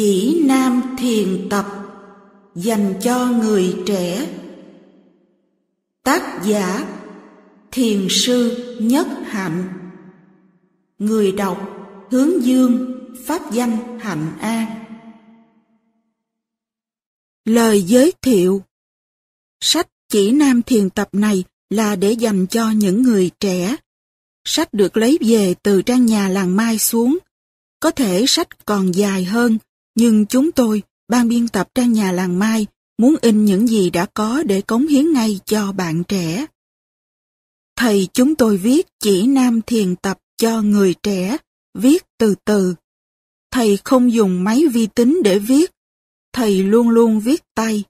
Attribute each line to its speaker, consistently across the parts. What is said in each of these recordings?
Speaker 1: Chỉ Nam Thiền Tập dành
Speaker 2: cho người trẻ Tác giả Thiền sư Nhất Hạnh Người đọc Hướng Dương Pháp danh Hạnh An Lời giới thiệu Sách chỉ nam thiền tập này là để dành cho những người trẻ. Sách được lấy về từ trang nhà làng Mai xuống. Có thể sách còn dài hơn, nhưng chúng tôi, ban biên tập trang nhà làng Mai, muốn in những gì đã có để cống hiến ngay cho bạn trẻ. Thầy chúng tôi viết chỉ nam thiền tập cho người trẻ, viết từ từ. Thầy không dùng máy vi tính để viết, thầy luôn luôn viết tay.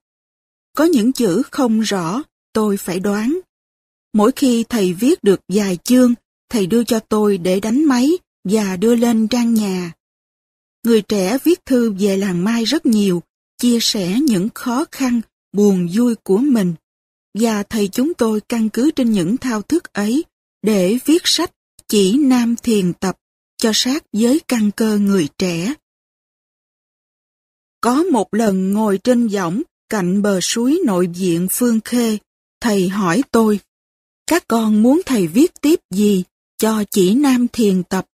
Speaker 2: Có những chữ không rõ, tôi phải đoán. Mỗi khi thầy viết được vài chương, thầy đưa cho tôi để đánh máy và đưa lên trang nhà. Người trẻ viết thư về làng Mai rất nhiều, chia sẻ những khó khăn, buồn vui của mình. Và thầy chúng tôi căn cứ trên những thao thức ấy để viết sách chỉ nam thiền tập cho sát với căn cơ người
Speaker 1: trẻ. Có một lần ngồi trên võng cạnh
Speaker 2: bờ suối nội viện Phương Khê, thầy hỏi tôi, các con muốn thầy viết tiếp gì cho chỉ nam thiền tập?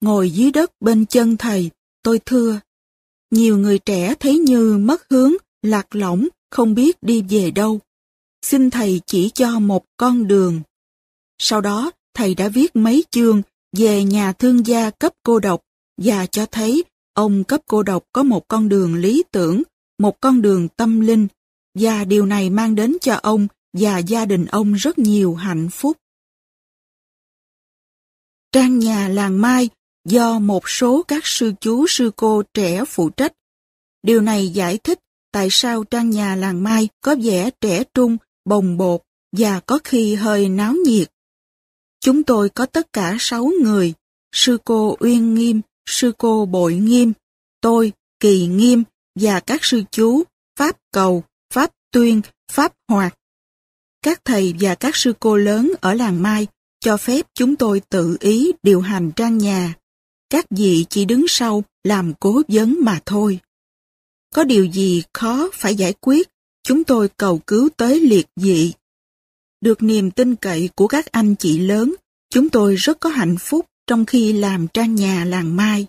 Speaker 2: Ngồi dưới đất bên chân thầy, tôi thưa. Nhiều người trẻ thấy như mất hướng, lạc lõng, không biết đi về đâu. Xin Thầy chỉ cho một con đường. Sau đó, Thầy đã viết mấy chương về nhà thương gia cấp cô độc và cho thấy ông cấp cô độc có một con đường lý tưởng, một con đường tâm linh và điều này mang đến cho ông và gia đình ông rất nhiều hạnh phúc.
Speaker 1: Trang nhà làng Mai do một số các
Speaker 2: sư chú sư cô trẻ phụ trách. Điều này giải thích tại sao trang nhà làng Mai có vẻ trẻ trung, bồng bột và có khi hơi náo nhiệt. Chúng tôi có tất cả sáu người, sư cô Uyên Nghiêm, sư cô Bội Nghiêm, tôi, Kỳ Nghiêm và các sư chú Pháp Cầu, Pháp Tuyên, Pháp Hoạt. Các thầy và các sư cô lớn ở làng Mai cho phép chúng tôi tự ý điều hành trang nhà. Các vị chỉ đứng sau làm cố vấn mà thôi. Có điều gì khó phải giải quyết, chúng tôi cầu cứu tới liệt dị. Được niềm tin cậy của các anh chị lớn, chúng tôi rất có hạnh phúc trong khi làm trang nhà làng mai.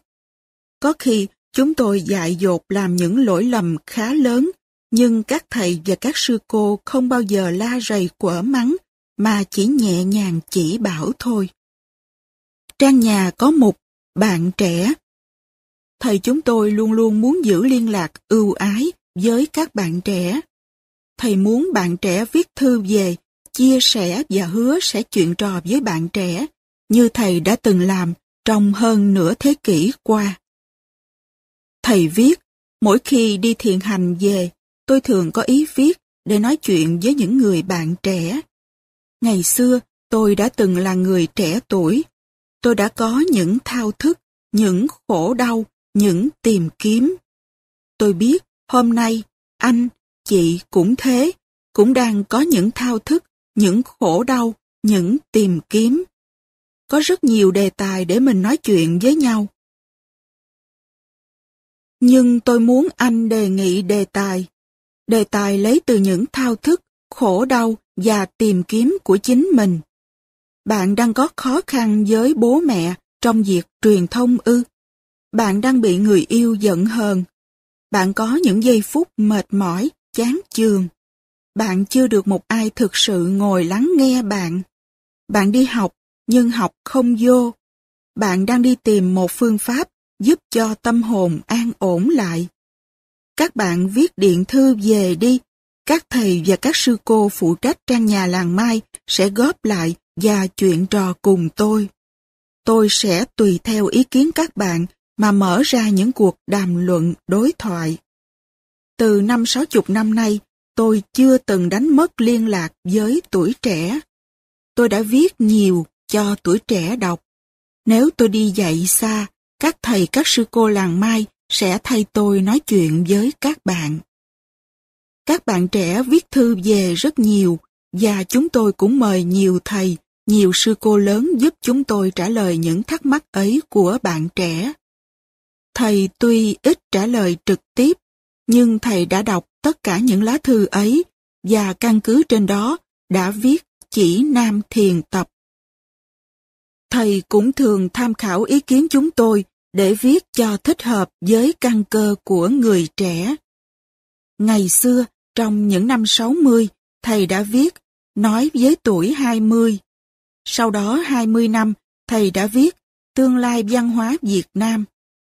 Speaker 2: Có khi chúng tôi dại dột làm những lỗi lầm khá lớn, nhưng các thầy và các sư cô không bao giờ la rầy quở mắng, mà chỉ nhẹ nhàng chỉ bảo thôi. Trang nhà có một bạn trẻ. Thầy chúng tôi luôn luôn muốn giữ liên lạc ưu ái với các bạn trẻ. Thầy muốn bạn trẻ viết thư về, chia sẻ và hứa sẽ chuyện trò với bạn trẻ, như thầy đã từng làm trong hơn nửa thế kỷ qua. Thầy viết, mỗi khi đi thiền hành về, tôi thường có ý viết để nói chuyện với những người bạn trẻ. Ngày xưa, tôi đã từng là người trẻ tuổi, tôi đã có những thao thức, những khổ đau, những tìm kiếm. Tôi biết hôm nay anh, chị cũng thế, cũng đang có những thao thức, những khổ đau, những tìm kiếm. Có rất nhiều đề tài để mình nói chuyện với nhau.
Speaker 1: Nhưng tôi muốn anh đề nghị đề tài. Đề
Speaker 2: tài lấy từ những thao thức, khổ đau và tìm kiếm của chính mình. Bạn đang có khó khăn với bố mẹ trong việc truyền thông ư? Bạn đang bị người yêu giận hờn. Bạn có những giây phút mệt mỏi, chán chường. Bạn chưa được một ai thực sự ngồi lắng nghe bạn. Bạn đi học, nhưng học không vô. Bạn đang đi tìm một phương pháp giúp cho tâm hồn an ổn lại. Các bạn viết điện thư về đi. Các thầy và các sư cô phụ trách trang nhà làng Mai sẽ góp lại và chuyện trò cùng tôi. Tôi sẽ tùy theo ý kiến các bạn mà mở ra những cuộc đàm luận đối thoại. Từ năm sáu chục năm nay, tôi chưa từng đánh mất liên lạc với tuổi trẻ. Tôi đã viết nhiều cho tuổi trẻ đọc. Nếu tôi đi dạy xa, các thầy các sư cô làng mai sẽ thay tôi nói chuyện với các bạn. Các bạn trẻ viết thư về rất nhiều và chúng tôi cũng mời nhiều thầy nhiều sư cô lớn giúp chúng tôi trả lời những thắc mắc ấy của bạn trẻ. Thầy tuy ít trả lời trực tiếp, nhưng thầy đã đọc tất cả những lá thư ấy và căn cứ trên đó đã viết chỉ nam thiền tập. Thầy cũng thường tham khảo ý kiến chúng tôi để viết cho thích hợp với căn cơ của người trẻ. Ngày xưa, trong những năm 60, thầy đã viết, nói với tuổi 20, sau đó 20 năm, thầy đã viết Tương lai văn hóa Việt Nam,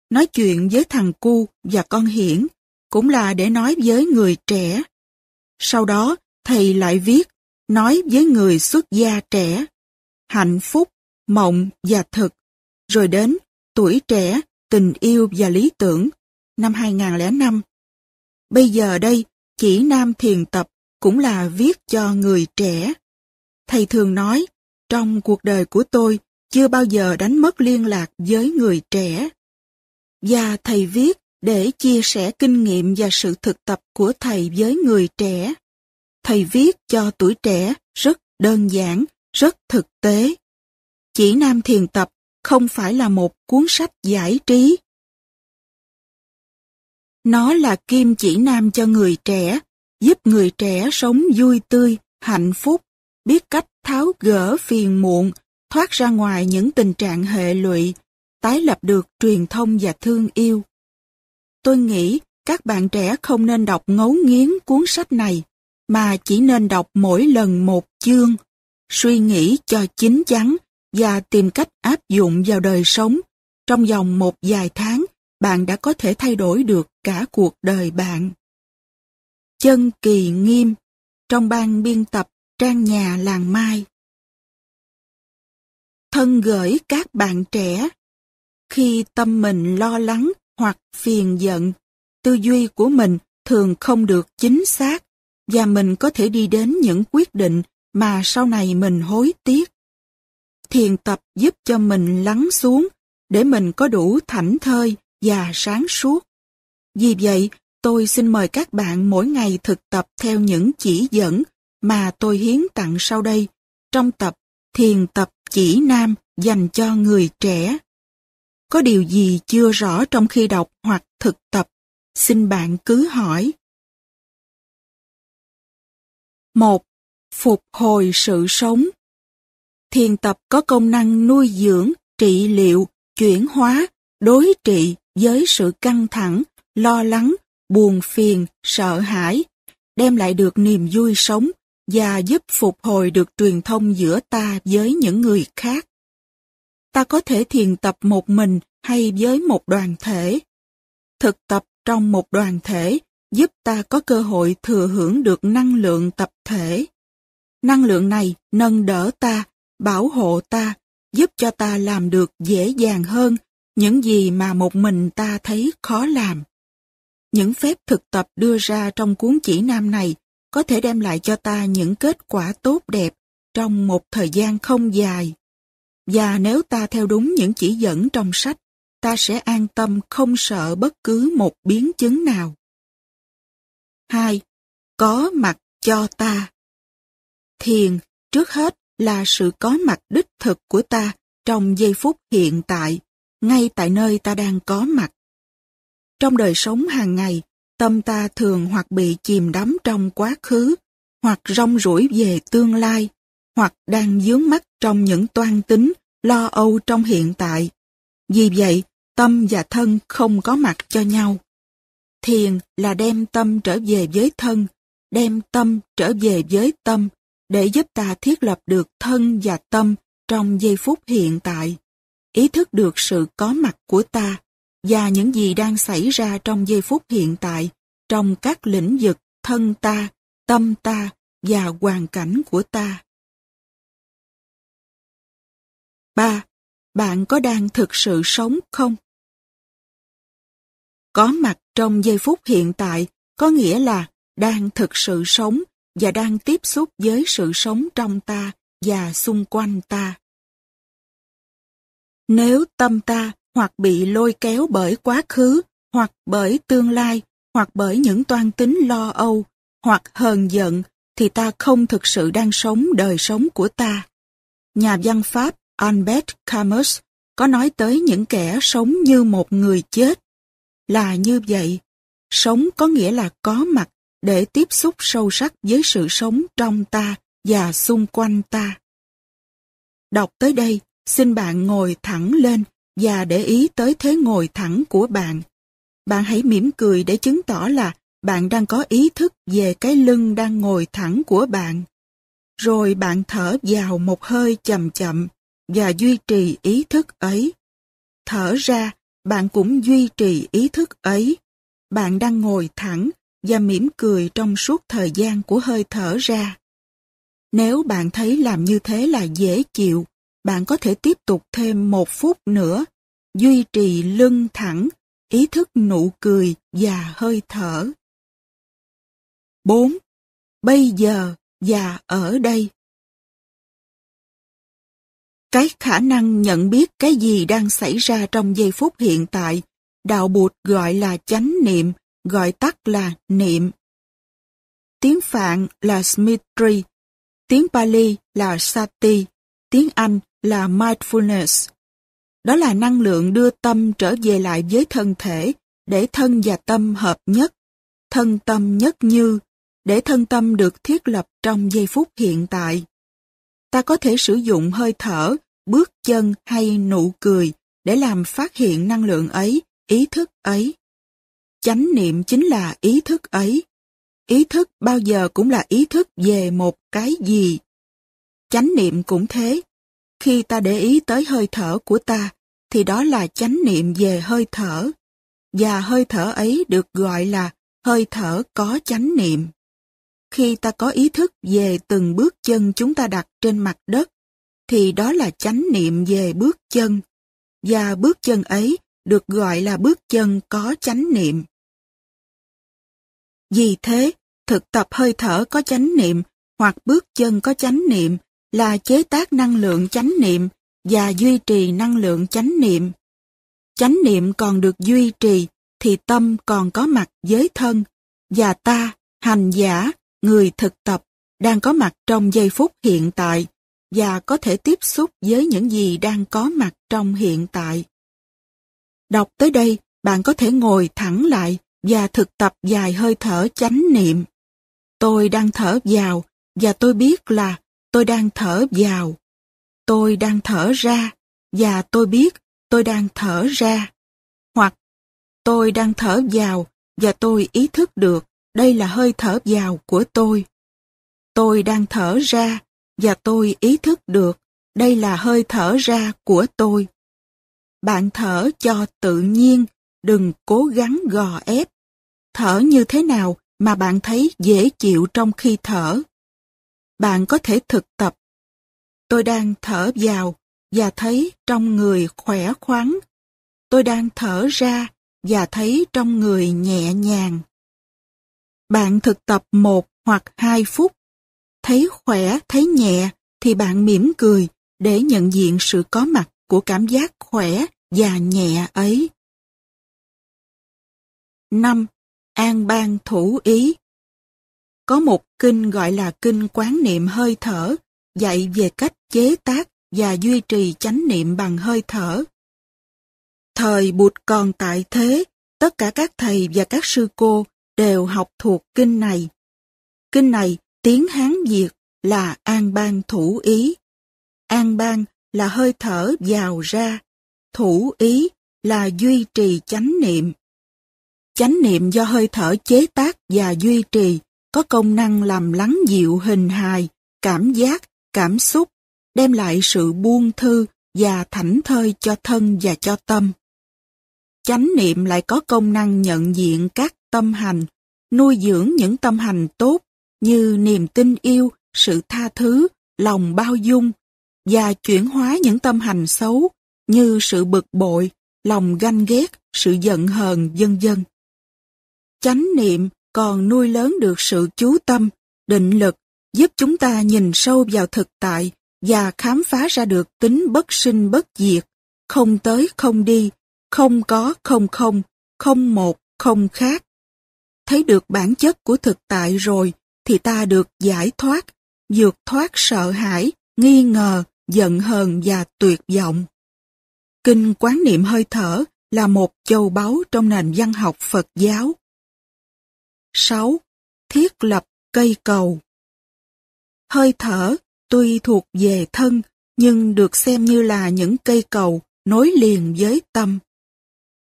Speaker 2: nói chuyện với thằng cu và con hiển, cũng là để nói với người trẻ. Sau đó, thầy lại viết, nói với người xuất gia trẻ,
Speaker 1: hạnh phúc, mộng và thực, rồi đến tuổi trẻ, tình
Speaker 2: yêu và lý tưởng, năm 2005. Bây giờ đây, chỉ Nam Thiền Tập cũng là viết cho người trẻ. Thầy thường nói, trong cuộc đời của tôi, chưa bao giờ đánh mất liên lạc với người trẻ. Và thầy viết để chia sẻ kinh nghiệm và sự thực tập của thầy với người trẻ. Thầy viết cho tuổi trẻ rất đơn giản, rất thực tế. Chỉ Nam Thiền Tập không phải là một cuốn sách giải trí.
Speaker 1: Nó là kim chỉ nam cho người trẻ,
Speaker 2: giúp người trẻ sống vui tươi, hạnh phúc, biết cách tháo gỡ phiền muộn, thoát ra ngoài những tình trạng hệ lụy, tái lập được truyền thông và thương yêu. Tôi nghĩ các bạn trẻ không nên đọc ngấu nghiến cuốn sách này, mà chỉ nên đọc mỗi lần một chương, suy nghĩ cho chín chắn và tìm cách áp dụng vào đời sống. Trong vòng một vài tháng, bạn đã có thể thay đổi được cả cuộc đời bạn. Chân
Speaker 1: kỳ nghiêm Trong ban biên tập trang nhà làng mai.
Speaker 2: Thân gửi các bạn trẻ, khi tâm mình lo lắng hoặc phiền giận, tư duy của mình thường không được chính xác và mình có thể đi đến những quyết định mà sau này mình hối tiếc. Thiền tập giúp cho mình lắng xuống để mình có đủ thảnh thơi và sáng suốt. Vì vậy, tôi xin mời các bạn mỗi ngày thực tập theo những chỉ dẫn mà tôi hiến tặng sau đây trong tập Thiền tập chỉ nam dành cho người trẻ. Có điều gì chưa rõ
Speaker 1: trong khi đọc hoặc thực tập, xin bạn cứ hỏi. 1. Phục hồi sự sống Thiền
Speaker 2: tập có công năng nuôi dưỡng, trị liệu, chuyển hóa, đối trị với sự căng thẳng, lo lắng, buồn phiền, sợ hãi, đem lại được niềm vui sống, và giúp phục hồi được truyền thông giữa ta với những người khác. Ta có thể thiền tập một mình hay với một đoàn thể. Thực tập trong một đoàn thể giúp ta có cơ hội thừa hưởng được năng lượng tập thể. Năng lượng này nâng đỡ ta, bảo hộ ta, giúp cho ta làm được dễ dàng hơn những gì mà một mình ta thấy khó làm. Những phép thực tập đưa ra trong cuốn chỉ nam này có thể đem lại cho ta những kết quả tốt đẹp trong một thời gian không dài. Và nếu ta theo đúng những chỉ dẫn trong sách, ta sẽ an tâm
Speaker 1: không sợ bất cứ một biến chứng nào. 2.
Speaker 2: Có mặt cho ta Thiền, trước hết là sự có mặt đích thực của ta trong giây phút hiện tại, ngay tại nơi ta đang có mặt. Trong đời sống hàng ngày, Tâm ta thường hoặc bị chìm đắm trong quá khứ, hoặc rong ruổi về tương lai, hoặc đang dướng mắt trong những toan tính, lo âu trong hiện tại. Vì vậy, tâm và thân không có mặt cho nhau. Thiền là đem tâm trở về với thân, đem tâm trở về với tâm, để giúp ta thiết lập được thân và tâm trong giây phút hiện tại, ý thức được sự có mặt của ta và những gì đang xảy ra trong giây phút hiện tại, trong các lĩnh vực thân ta, tâm ta và hoàn cảnh của ta.
Speaker 1: 3. Bạn có đang thực sự sống không?
Speaker 2: Có mặt trong giây phút hiện tại có nghĩa là đang thực sự sống và đang tiếp xúc với sự sống trong ta và xung quanh ta. Nếu tâm ta hoặc bị lôi kéo bởi quá khứ, hoặc bởi tương lai, hoặc bởi những toan tính lo âu, hoặc hờn giận, thì ta không thực sự đang sống đời sống của ta. Nhà văn Pháp Albert Camus có nói tới những kẻ sống như một người chết. Là như vậy, sống có nghĩa là có mặt để tiếp xúc sâu sắc với sự sống trong ta và xung quanh ta. Đọc tới đây, xin bạn ngồi thẳng lên và để ý tới thế ngồi thẳng của bạn. Bạn hãy mỉm cười để chứng tỏ là bạn đang có ý thức về cái lưng đang ngồi thẳng của bạn. Rồi bạn thở vào một hơi chậm chậm và duy trì ý thức ấy. Thở ra, bạn cũng duy trì ý thức ấy. Bạn đang ngồi thẳng và mỉm cười trong suốt thời gian của hơi thở ra. Nếu bạn thấy làm như thế là dễ chịu, bạn có thể tiếp tục thêm một phút nữa, duy trì lưng thẳng,
Speaker 1: ý thức nụ cười và hơi thở. bốn Bây giờ và ở đây.
Speaker 2: Cái khả năng nhận biết cái gì đang xảy ra trong giây phút hiện tại, đạo bụt gọi là chánh niệm, gọi tắt là niệm. Tiếng Phạn là Smithri, tiếng Pali là Sati, tiếng Anh là mindfulness. Đó là năng lượng đưa tâm trở về lại với thân thể để thân và tâm hợp nhất, thân tâm nhất như, để thân tâm được thiết lập trong giây phút hiện tại. Ta có thể sử dụng hơi thở, bước chân hay nụ cười để làm phát hiện năng lượng ấy, ý thức ấy. Chánh niệm chính là ý thức ấy. Ý thức bao giờ cũng là ý thức về một cái gì. Chánh niệm cũng thế, khi ta để ý tới hơi thở của ta, thì đó là chánh niệm về hơi thở. Và hơi thở ấy được gọi là hơi thở có chánh niệm. Khi ta có ý thức về từng bước chân chúng ta đặt trên mặt đất, thì đó là chánh niệm về bước chân. Và bước chân ấy được gọi là bước chân có chánh niệm. Vì thế, thực tập hơi thở có chánh niệm hoặc bước chân có chánh niệm là chế tác năng lượng chánh niệm và duy trì năng lượng chánh niệm. Chánh niệm còn được duy trì thì tâm còn có mặt với thân và ta, hành giả, người thực tập đang có mặt trong giây phút hiện tại và có thể tiếp xúc với những gì đang có mặt trong hiện tại. Đọc tới đây, bạn có thể ngồi thẳng lại và thực tập dài hơi thở chánh niệm. Tôi đang thở vào và tôi biết là tôi đang thở vào, tôi đang thở ra, và tôi biết tôi đang thở ra. Hoặc, tôi đang thở vào, và tôi ý thức được đây là hơi thở vào của tôi. Tôi đang thở ra, và tôi ý thức được đây là hơi thở ra của tôi. Bạn thở cho tự nhiên, đừng cố gắng gò ép. Thở như thế nào mà bạn thấy dễ chịu trong khi thở bạn có thể thực tập. Tôi đang thở vào và thấy trong người khỏe khoắn. Tôi đang thở ra và thấy trong người nhẹ nhàng. Bạn thực tập một hoặc hai phút. Thấy khỏe, thấy nhẹ thì bạn mỉm cười để nhận diện sự có mặt của cảm giác khỏe và nhẹ ấy.
Speaker 1: 5. An ban thủ ý có
Speaker 2: một kinh gọi là kinh quán niệm hơi thở, dạy về cách chế tác và duy trì chánh niệm bằng hơi thở. Thời Bụt còn tại thế, tất cả các thầy và các sư cô đều học thuộc kinh này. Kinh này tiếng Hán Việt là an bang thủ ý. An bang là hơi thở vào ra, thủ ý là duy trì chánh niệm. Chánh niệm do hơi thở chế tác và duy trì có công năng làm lắng dịu hình hài, cảm giác, cảm xúc, đem lại sự buông thư và thảnh thơi cho thân và cho tâm. Chánh niệm lại có công năng nhận diện các tâm hành, nuôi dưỡng những tâm hành tốt như niềm tin yêu, sự tha thứ, lòng bao dung và chuyển hóa những tâm hành xấu như sự bực bội, lòng ganh ghét, sự giận hờn, vân vân. Chánh niệm còn nuôi lớn được sự chú tâm, định lực, giúp chúng ta nhìn sâu vào thực tại và khám phá ra được tính bất sinh bất diệt, không tới không đi, không có không không, không một không khác. Thấy được bản chất của thực tại rồi thì ta được giải thoát, vượt thoát sợ hãi, nghi ngờ, giận hờn và tuyệt vọng. Kinh quán niệm hơi thở là một châu báu
Speaker 1: trong nền văn học Phật giáo. 6. Thiết lập cây cầu Hơi thở tuy thuộc về thân nhưng được
Speaker 2: xem như là những cây cầu nối liền với tâm.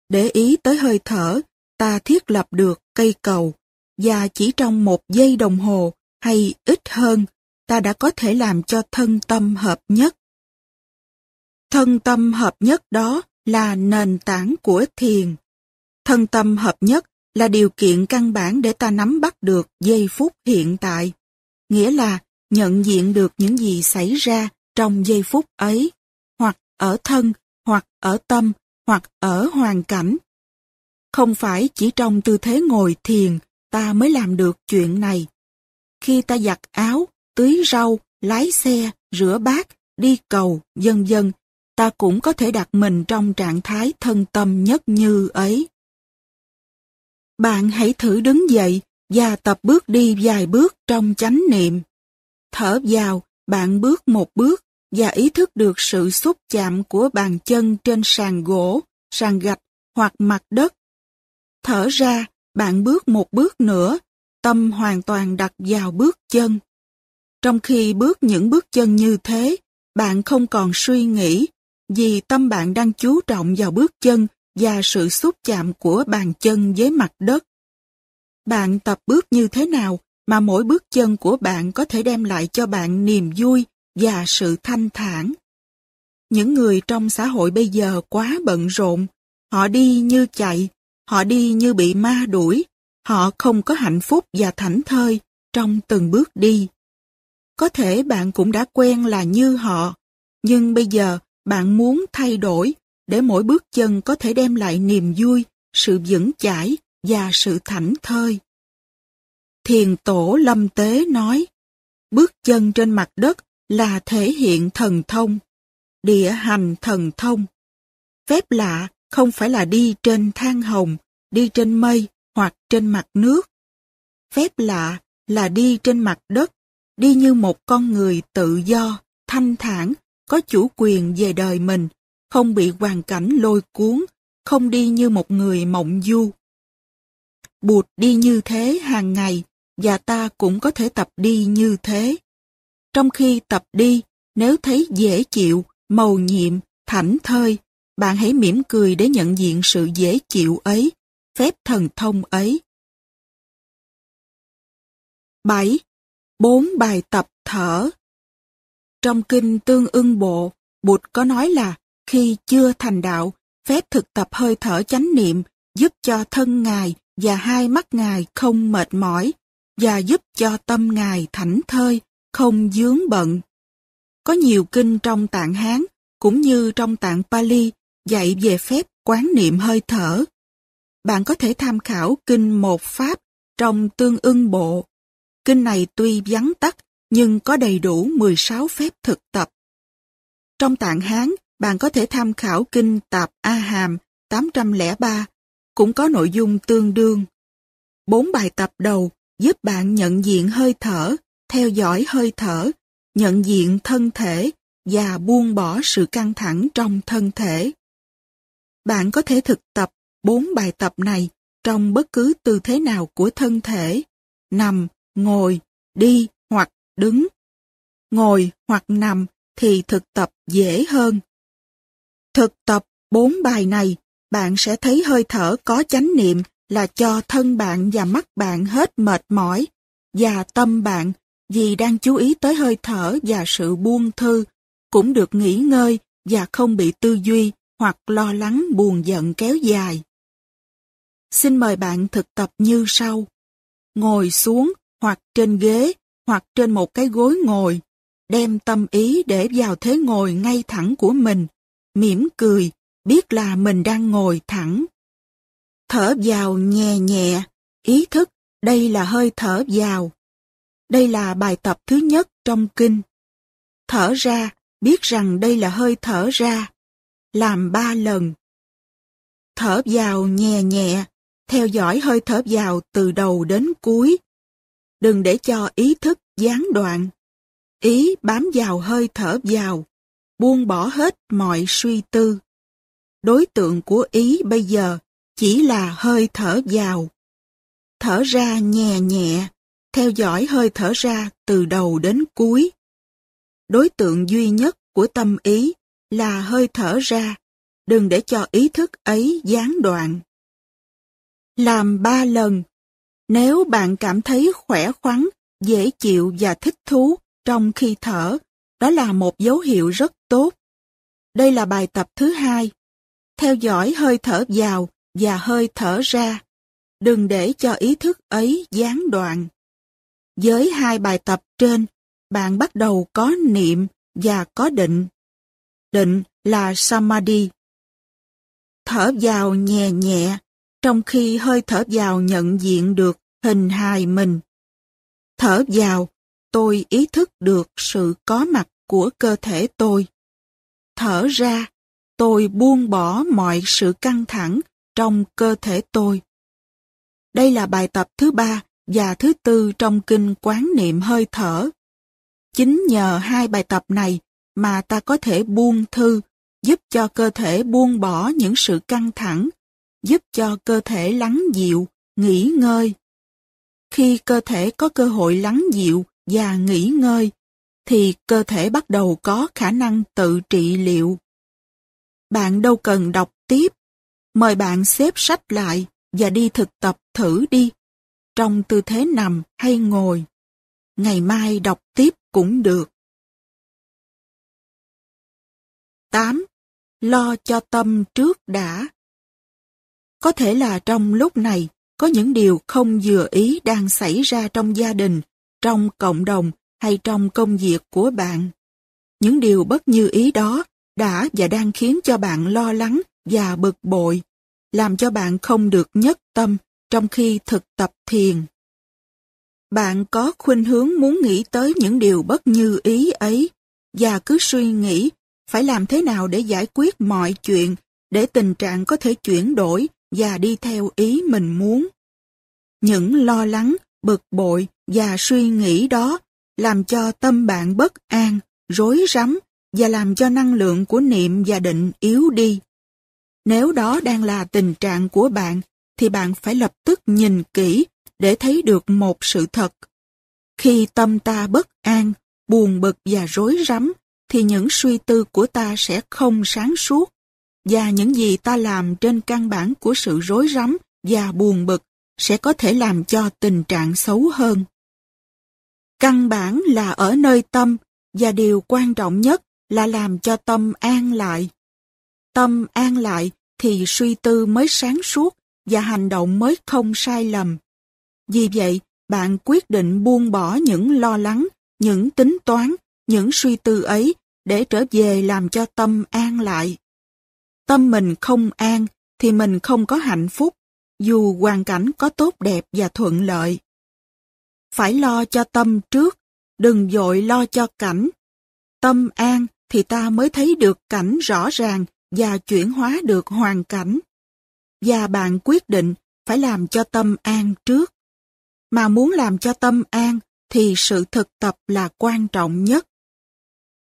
Speaker 2: Để ý tới hơi thở, ta thiết lập được cây cầu và chỉ trong một giây đồng hồ hay ít hơn, ta đã có thể làm cho thân tâm hợp nhất. Thân tâm hợp nhất đó là nền tảng của thiền. Thân tâm hợp nhất là điều kiện căn bản để ta nắm bắt được giây phút hiện tại, nghĩa là nhận diện được những gì xảy ra trong giây phút ấy, hoặc ở thân, hoặc ở tâm, hoặc ở hoàn cảnh. Không phải chỉ trong tư thế ngồi thiền ta mới làm được chuyện này. Khi ta giặt áo, tưới rau, lái xe, rửa bát, đi cầu, dân dân, ta cũng có thể đặt mình trong trạng thái thân tâm nhất như ấy. Bạn hãy thử đứng dậy và tập bước đi vài bước trong chánh niệm. Thở vào, bạn bước một bước và ý thức được sự xúc chạm của bàn chân trên sàn gỗ, sàn gạch hoặc mặt đất. Thở ra, bạn bước một bước nữa, tâm hoàn toàn đặt vào bước chân. Trong khi bước những bước chân như thế, bạn không còn suy nghĩ, vì tâm bạn đang chú trọng vào bước chân và sự xúc chạm của bàn chân với mặt đất. Bạn tập bước như thế nào mà mỗi bước chân của bạn có thể đem lại cho bạn niềm vui và sự thanh thản. Những người trong xã hội bây giờ quá bận rộn, họ đi như chạy, họ đi như bị ma đuổi, họ không có hạnh phúc và thảnh thơi trong từng bước đi. Có thể bạn cũng đã quen là như họ, nhưng bây giờ bạn muốn thay đổi để mỗi bước chân có thể đem lại niềm vui, sự vững chãi và sự thảnh thơi. Thiền tổ Lâm Tế nói, bước chân trên mặt đất là thể hiện thần thông, địa hành thần thông. Phép lạ không phải là đi trên than hồng, đi trên mây hoặc trên mặt nước. Phép lạ là đi trên mặt đất, đi như một con người tự do, thanh thản, có chủ quyền về đời mình không bị hoàn cảnh lôi cuốn, không đi như một người mộng du. Bụt đi như thế hàng ngày, và ta cũng có thể tập đi như thế. Trong khi tập đi, nếu thấy dễ chịu, màu nhiệm, thảnh thơi, bạn hãy mỉm cười để nhận diện sự dễ chịu
Speaker 1: ấy, phép thần thông ấy. 7.
Speaker 2: Bốn bài tập thở Trong kinh Tương ưng Bộ, Bụt có nói là khi chưa thành đạo, phép thực tập hơi thở chánh niệm giúp cho thân Ngài và hai mắt Ngài không mệt mỏi và giúp cho tâm Ngài thảnh thơi, không dướng bận. Có nhiều kinh trong tạng Hán cũng như trong tạng Pali dạy về phép quán niệm hơi thở. Bạn có thể tham khảo kinh một pháp trong tương ưng bộ. Kinh này tuy vắn tắt nhưng có đầy đủ 16 phép thực tập. Trong tạng Hán, bạn có thể tham khảo kinh Tạp A Hàm 803, cũng có nội dung tương đương. Bốn bài tập đầu giúp bạn nhận diện hơi thở, theo dõi hơi thở, nhận diện thân thể và buông bỏ sự căng thẳng trong thân thể. Bạn có thể thực tập bốn bài tập này trong bất cứ tư thế nào của thân thể, nằm, ngồi, đi hoặc đứng. Ngồi hoặc nằm thì thực tập dễ hơn, Thực tập bốn bài này, bạn sẽ thấy hơi thở có chánh niệm là cho thân bạn và mắt bạn hết mệt mỏi, và tâm bạn vì đang chú ý tới hơi thở và sự buông thư, cũng được nghỉ ngơi và không bị tư duy hoặc lo lắng buồn giận kéo dài. Xin mời bạn thực tập như sau. Ngồi xuống hoặc trên ghế hoặc trên một cái gối ngồi, đem tâm ý để vào thế ngồi ngay thẳng của mình, mỉm cười, biết là mình đang ngồi thẳng. Thở vào nhẹ nhẹ, ý thức đây là hơi thở vào. Đây là bài tập thứ nhất trong kinh. Thở ra, biết rằng đây là hơi thở ra. Làm ba lần. Thở vào nhẹ nhẹ, theo dõi hơi thở vào từ đầu đến cuối. Đừng để cho ý thức gián đoạn. Ý bám vào hơi thở vào buông bỏ hết mọi suy tư. Đối tượng của ý bây giờ chỉ là hơi thở vào. Thở ra nhẹ nhẹ, theo dõi hơi thở ra từ đầu đến cuối. Đối tượng duy nhất của tâm ý là hơi thở ra, đừng để cho ý thức ấy gián đoạn. Làm ba lần. Nếu bạn cảm thấy khỏe khoắn, dễ chịu và thích thú trong khi thở, đó là một dấu hiệu rất tốt. Đây là bài tập thứ hai. Theo dõi hơi thở vào và hơi thở ra. Đừng để cho ý thức ấy gián đoạn. Với hai bài tập trên, bạn bắt đầu có niệm và có định. Định là Samadhi. Thở vào nhẹ nhẹ, trong khi hơi thở vào nhận diện được hình hài mình. Thở vào tôi ý thức được sự có mặt của cơ thể tôi. Thở ra, tôi buông bỏ mọi sự căng thẳng trong cơ thể tôi. Đây là bài tập thứ ba và thứ tư trong kinh quán niệm hơi thở. Chính nhờ hai bài tập này mà ta có thể buông thư, giúp cho cơ thể buông bỏ những sự căng thẳng, giúp cho cơ thể lắng dịu, nghỉ ngơi. Khi cơ thể có cơ hội lắng dịu, và nghỉ ngơi, thì cơ thể bắt đầu có khả năng tự trị liệu. Bạn đâu cần đọc tiếp, mời bạn xếp sách lại
Speaker 1: và đi thực tập thử đi, trong tư thế nằm hay ngồi. Ngày mai đọc tiếp cũng được.
Speaker 2: 8. Lo cho tâm trước đã. Có thể là trong lúc này, có những điều không vừa ý đang xảy ra trong gia đình trong cộng đồng hay trong công việc của bạn. Những điều bất như ý đó đã và đang khiến cho bạn lo lắng và bực bội, làm cho bạn không được nhất tâm trong khi thực tập thiền. Bạn có khuynh hướng muốn nghĩ tới những điều bất như ý ấy và cứ suy nghĩ phải làm thế nào để giải quyết mọi chuyện để tình trạng có thể chuyển đổi và đi theo ý mình muốn. Những lo lắng, bực bội và suy nghĩ đó làm cho tâm bạn bất an, rối rắm và làm cho năng lượng của niệm và định yếu đi. Nếu đó đang là tình trạng của bạn, thì bạn phải lập tức nhìn kỹ để thấy được một sự thật. Khi tâm ta bất an, buồn bực và rối rắm, thì những suy tư của ta sẽ không sáng suốt, và những gì ta làm trên căn bản của sự rối rắm và buồn bực sẽ có thể làm cho tình trạng xấu hơn. Căn bản là ở nơi tâm, và điều quan trọng nhất là làm cho tâm an lại. Tâm an lại thì suy tư mới sáng suốt và hành động mới không sai lầm. Vì vậy, bạn quyết định buông bỏ những lo lắng, những tính toán, những suy tư ấy để trở về làm cho tâm an lại. Tâm mình không an thì mình không có hạnh phúc, dù hoàn cảnh có tốt đẹp và thuận lợi phải lo cho tâm trước, đừng dội lo cho cảnh. Tâm an thì ta mới thấy được cảnh rõ ràng và chuyển hóa được hoàn cảnh. Và bạn quyết định phải làm cho tâm an trước. Mà muốn làm cho tâm an thì sự thực tập là quan trọng nhất.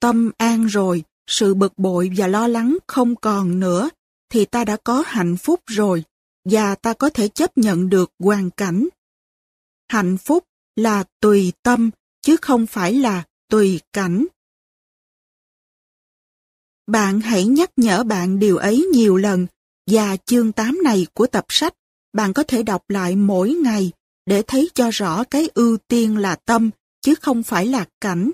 Speaker 2: Tâm an rồi, sự bực bội và lo lắng không còn nữa thì ta đã có hạnh phúc rồi và ta có thể chấp nhận được hoàn cảnh. Hạnh phúc là tùy tâm
Speaker 1: chứ không phải là tùy cảnh.
Speaker 2: Bạn hãy nhắc nhở bạn điều ấy nhiều lần và chương 8 này của tập sách bạn có thể đọc lại mỗi ngày để thấy cho rõ cái ưu tiên là tâm chứ không phải là cảnh.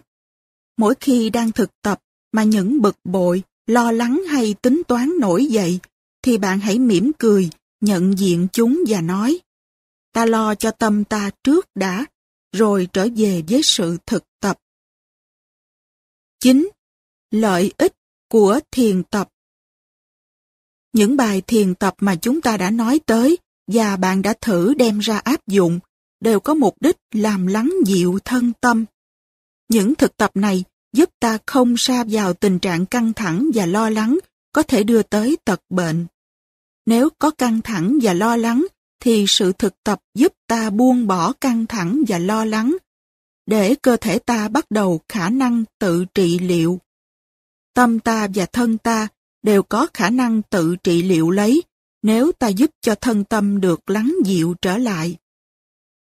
Speaker 2: Mỗi khi đang thực tập mà những bực bội, lo lắng hay tính toán nổi dậy thì bạn hãy mỉm cười, nhận diện chúng và nói Ta lo cho tâm ta trước đã rồi trở về
Speaker 1: với sự thực tập. 9. Lợi ích của
Speaker 2: thiền tập Những bài thiền tập mà chúng ta đã nói tới và bạn đã thử đem ra áp dụng đều có mục đích làm lắng dịu thân tâm. Những thực tập này giúp ta không sa vào tình trạng căng thẳng và lo lắng có thể đưa tới tật bệnh. Nếu có căng thẳng và lo lắng thì sự thực tập giúp ta buông bỏ căng thẳng và lo lắng, để cơ thể ta bắt đầu khả năng tự trị liệu. Tâm ta và thân ta đều có khả năng tự trị liệu lấy nếu ta giúp cho thân tâm được lắng dịu trở lại.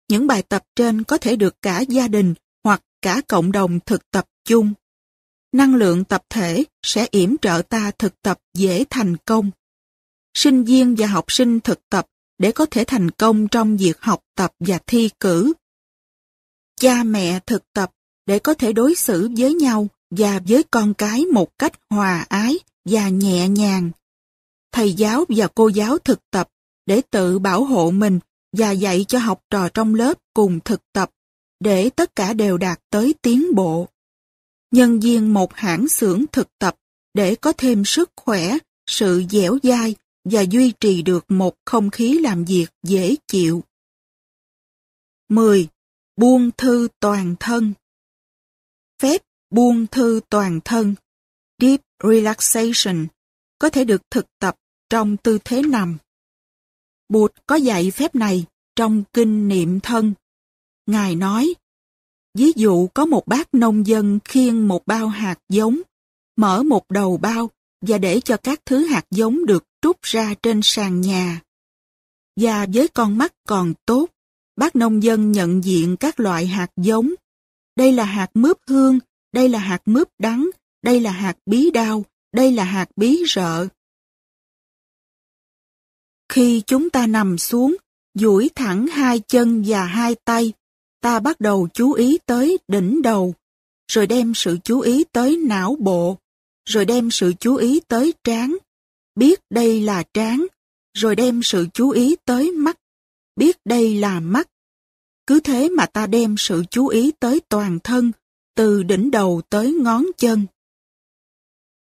Speaker 2: Những bài tập trên có thể được cả gia đình hoặc cả cộng đồng thực tập chung. Năng lượng tập thể sẽ yểm trợ ta thực tập dễ thành công. Sinh viên và học sinh thực tập để có thể thành công trong việc học tập và thi cử. Cha mẹ thực tập để có thể đối xử với nhau và với con cái một cách hòa ái và nhẹ nhàng. Thầy giáo và cô giáo thực tập để tự bảo hộ mình và dạy cho học trò trong lớp cùng thực tập để tất cả đều đạt tới tiến bộ. Nhân viên một hãng xưởng thực tập để có thêm sức khỏe, sự dẻo dai và duy trì được một không khí làm việc dễ chịu. 10. Buông thư toàn
Speaker 1: thân Phép buông thư toàn thân, deep relaxation, có thể được thực tập trong tư thế nằm. Bụt có
Speaker 2: dạy phép này trong kinh niệm thân. Ngài nói, ví dụ có một bác nông dân khiêng một bao hạt giống, mở một đầu bao và để cho các thứ hạt giống được trút ra trên sàn nhà. Và với con mắt còn tốt, bác nông dân nhận diện các loại hạt giống. Đây là hạt mướp hương, đây là hạt mướp đắng, đây là hạt bí đao, đây
Speaker 1: là hạt bí rợ. Khi chúng ta nằm
Speaker 2: xuống, duỗi thẳng hai chân và hai tay, ta bắt đầu chú ý tới đỉnh đầu, rồi đem sự chú ý tới não bộ, rồi đem sự chú ý tới trán, biết đây là trán, rồi đem sự chú ý tới mắt, biết đây là mắt. Cứ thế mà ta đem sự chú ý tới toàn thân, từ đỉnh đầu tới ngón chân.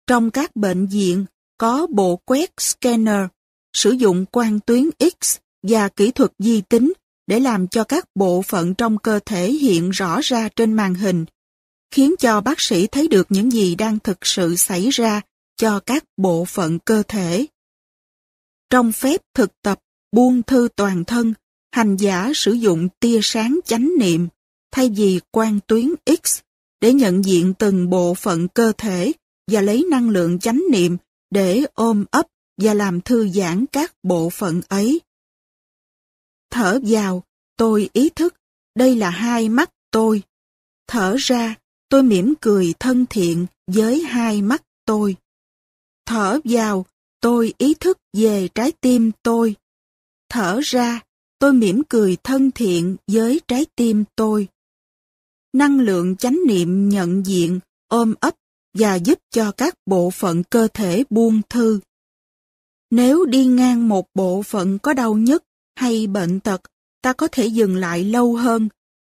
Speaker 2: Trong các bệnh viện có bộ quét scanner, sử dụng quang tuyến X và kỹ thuật di tính để làm cho các bộ phận trong cơ thể hiện rõ ra trên màn hình, khiến cho bác sĩ thấy được những gì đang thực sự xảy ra cho các bộ phận cơ thể. Trong phép thực tập buông thư toàn thân, hành giả sử dụng tia sáng chánh niệm thay vì quang tuyến X để nhận diện từng bộ phận cơ thể và lấy năng lượng chánh niệm để ôm ấp và làm thư giãn các bộ phận ấy.
Speaker 1: Thở vào, tôi ý thức đây là hai mắt tôi.
Speaker 2: Thở ra, tôi mỉm cười thân thiện với hai mắt tôi. Thở vào, tôi ý thức về trái tim tôi. Thở ra, tôi mỉm cười thân thiện với trái tim tôi. Năng lượng chánh niệm nhận diện, ôm ấp và giúp cho các bộ phận cơ thể buông thư. Nếu đi ngang một bộ phận có đau nhất hay bệnh tật, ta có thể dừng lại lâu hơn,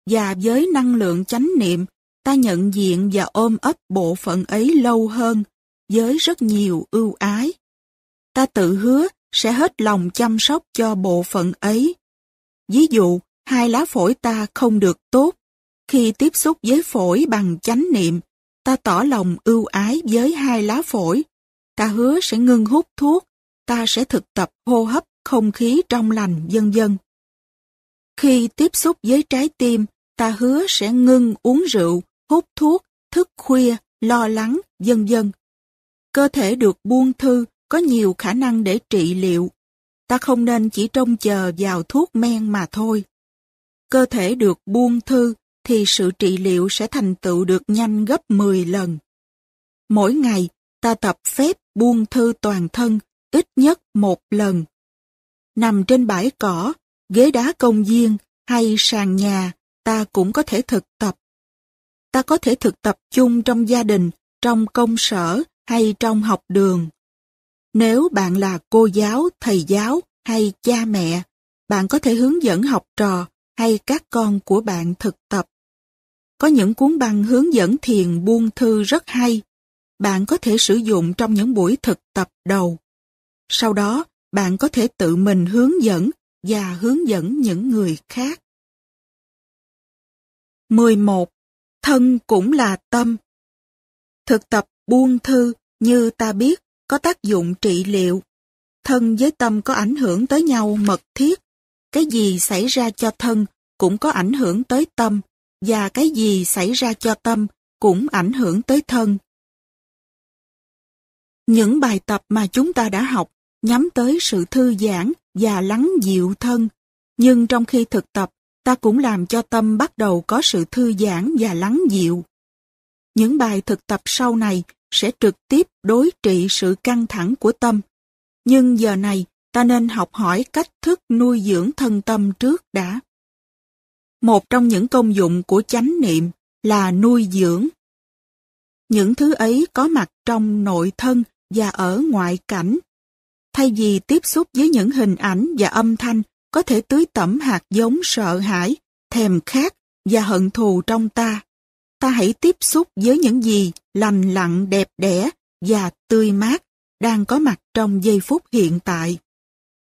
Speaker 2: và với năng lượng chánh niệm, ta nhận diện và ôm ấp bộ phận ấy lâu hơn, với rất nhiều ưu ái. Ta tự hứa sẽ hết lòng chăm sóc cho bộ phận ấy. Ví dụ, hai lá phổi ta không được tốt. Khi tiếp xúc với phổi bằng chánh niệm, ta tỏ lòng ưu ái với hai lá phổi. Ta hứa sẽ ngưng hút thuốc, ta sẽ thực tập hô hấp không khí trong lành vân vân. Khi tiếp xúc với trái tim, ta hứa sẽ ngưng uống rượu, hút thuốc, thức khuya, lo lắng, vân vân. Cơ thể được buông thư có nhiều khả năng để trị liệu. Ta không nên chỉ trông chờ vào thuốc men mà thôi. Cơ thể được buông thư thì sự trị liệu sẽ thành tựu được nhanh gấp 10 lần. Mỗi ngày, ta tập phép buông thư toàn thân ít nhất một lần. Nằm trên bãi cỏ, ghế đá công viên hay sàn nhà, ta cũng có thể thực tập. Ta có thể thực tập chung trong gia đình, trong công sở hay trong học đường. Nếu bạn là cô giáo, thầy giáo hay cha mẹ, bạn có thể hướng dẫn học trò hay các con của bạn thực tập. Có những cuốn băng hướng dẫn thiền buông thư rất hay. Bạn có thể sử dụng trong những buổi thực tập đầu. Sau đó, bạn có thể tự mình hướng dẫn
Speaker 1: và hướng dẫn những người khác. 11.
Speaker 2: Thân cũng là tâm Thực tập buông thư như ta biết có tác dụng trị liệu. Thân với tâm có ảnh hưởng tới nhau mật thiết. Cái gì xảy ra cho thân cũng có ảnh hưởng tới tâm và cái gì xảy ra cho tâm cũng ảnh hưởng tới thân. Những bài tập mà chúng ta đã học nhắm tới sự thư giãn và lắng dịu thân, nhưng trong khi thực tập, ta cũng làm cho tâm bắt đầu có sự thư giãn và lắng dịu. Những bài thực tập sau này sẽ trực tiếp đối trị sự căng thẳng của tâm. Nhưng giờ này, ta nên học hỏi cách thức nuôi dưỡng thân tâm trước đã. Một trong những công dụng của chánh niệm là nuôi dưỡng. Những thứ ấy có mặt trong nội thân và ở ngoại cảnh. Thay vì tiếp xúc với những hình ảnh và âm thanh có thể tưới tẩm hạt giống sợ hãi, thèm khát và hận thù trong ta ta hãy tiếp xúc với những gì lành lặn đẹp đẽ và tươi mát đang có mặt trong giây phút hiện tại.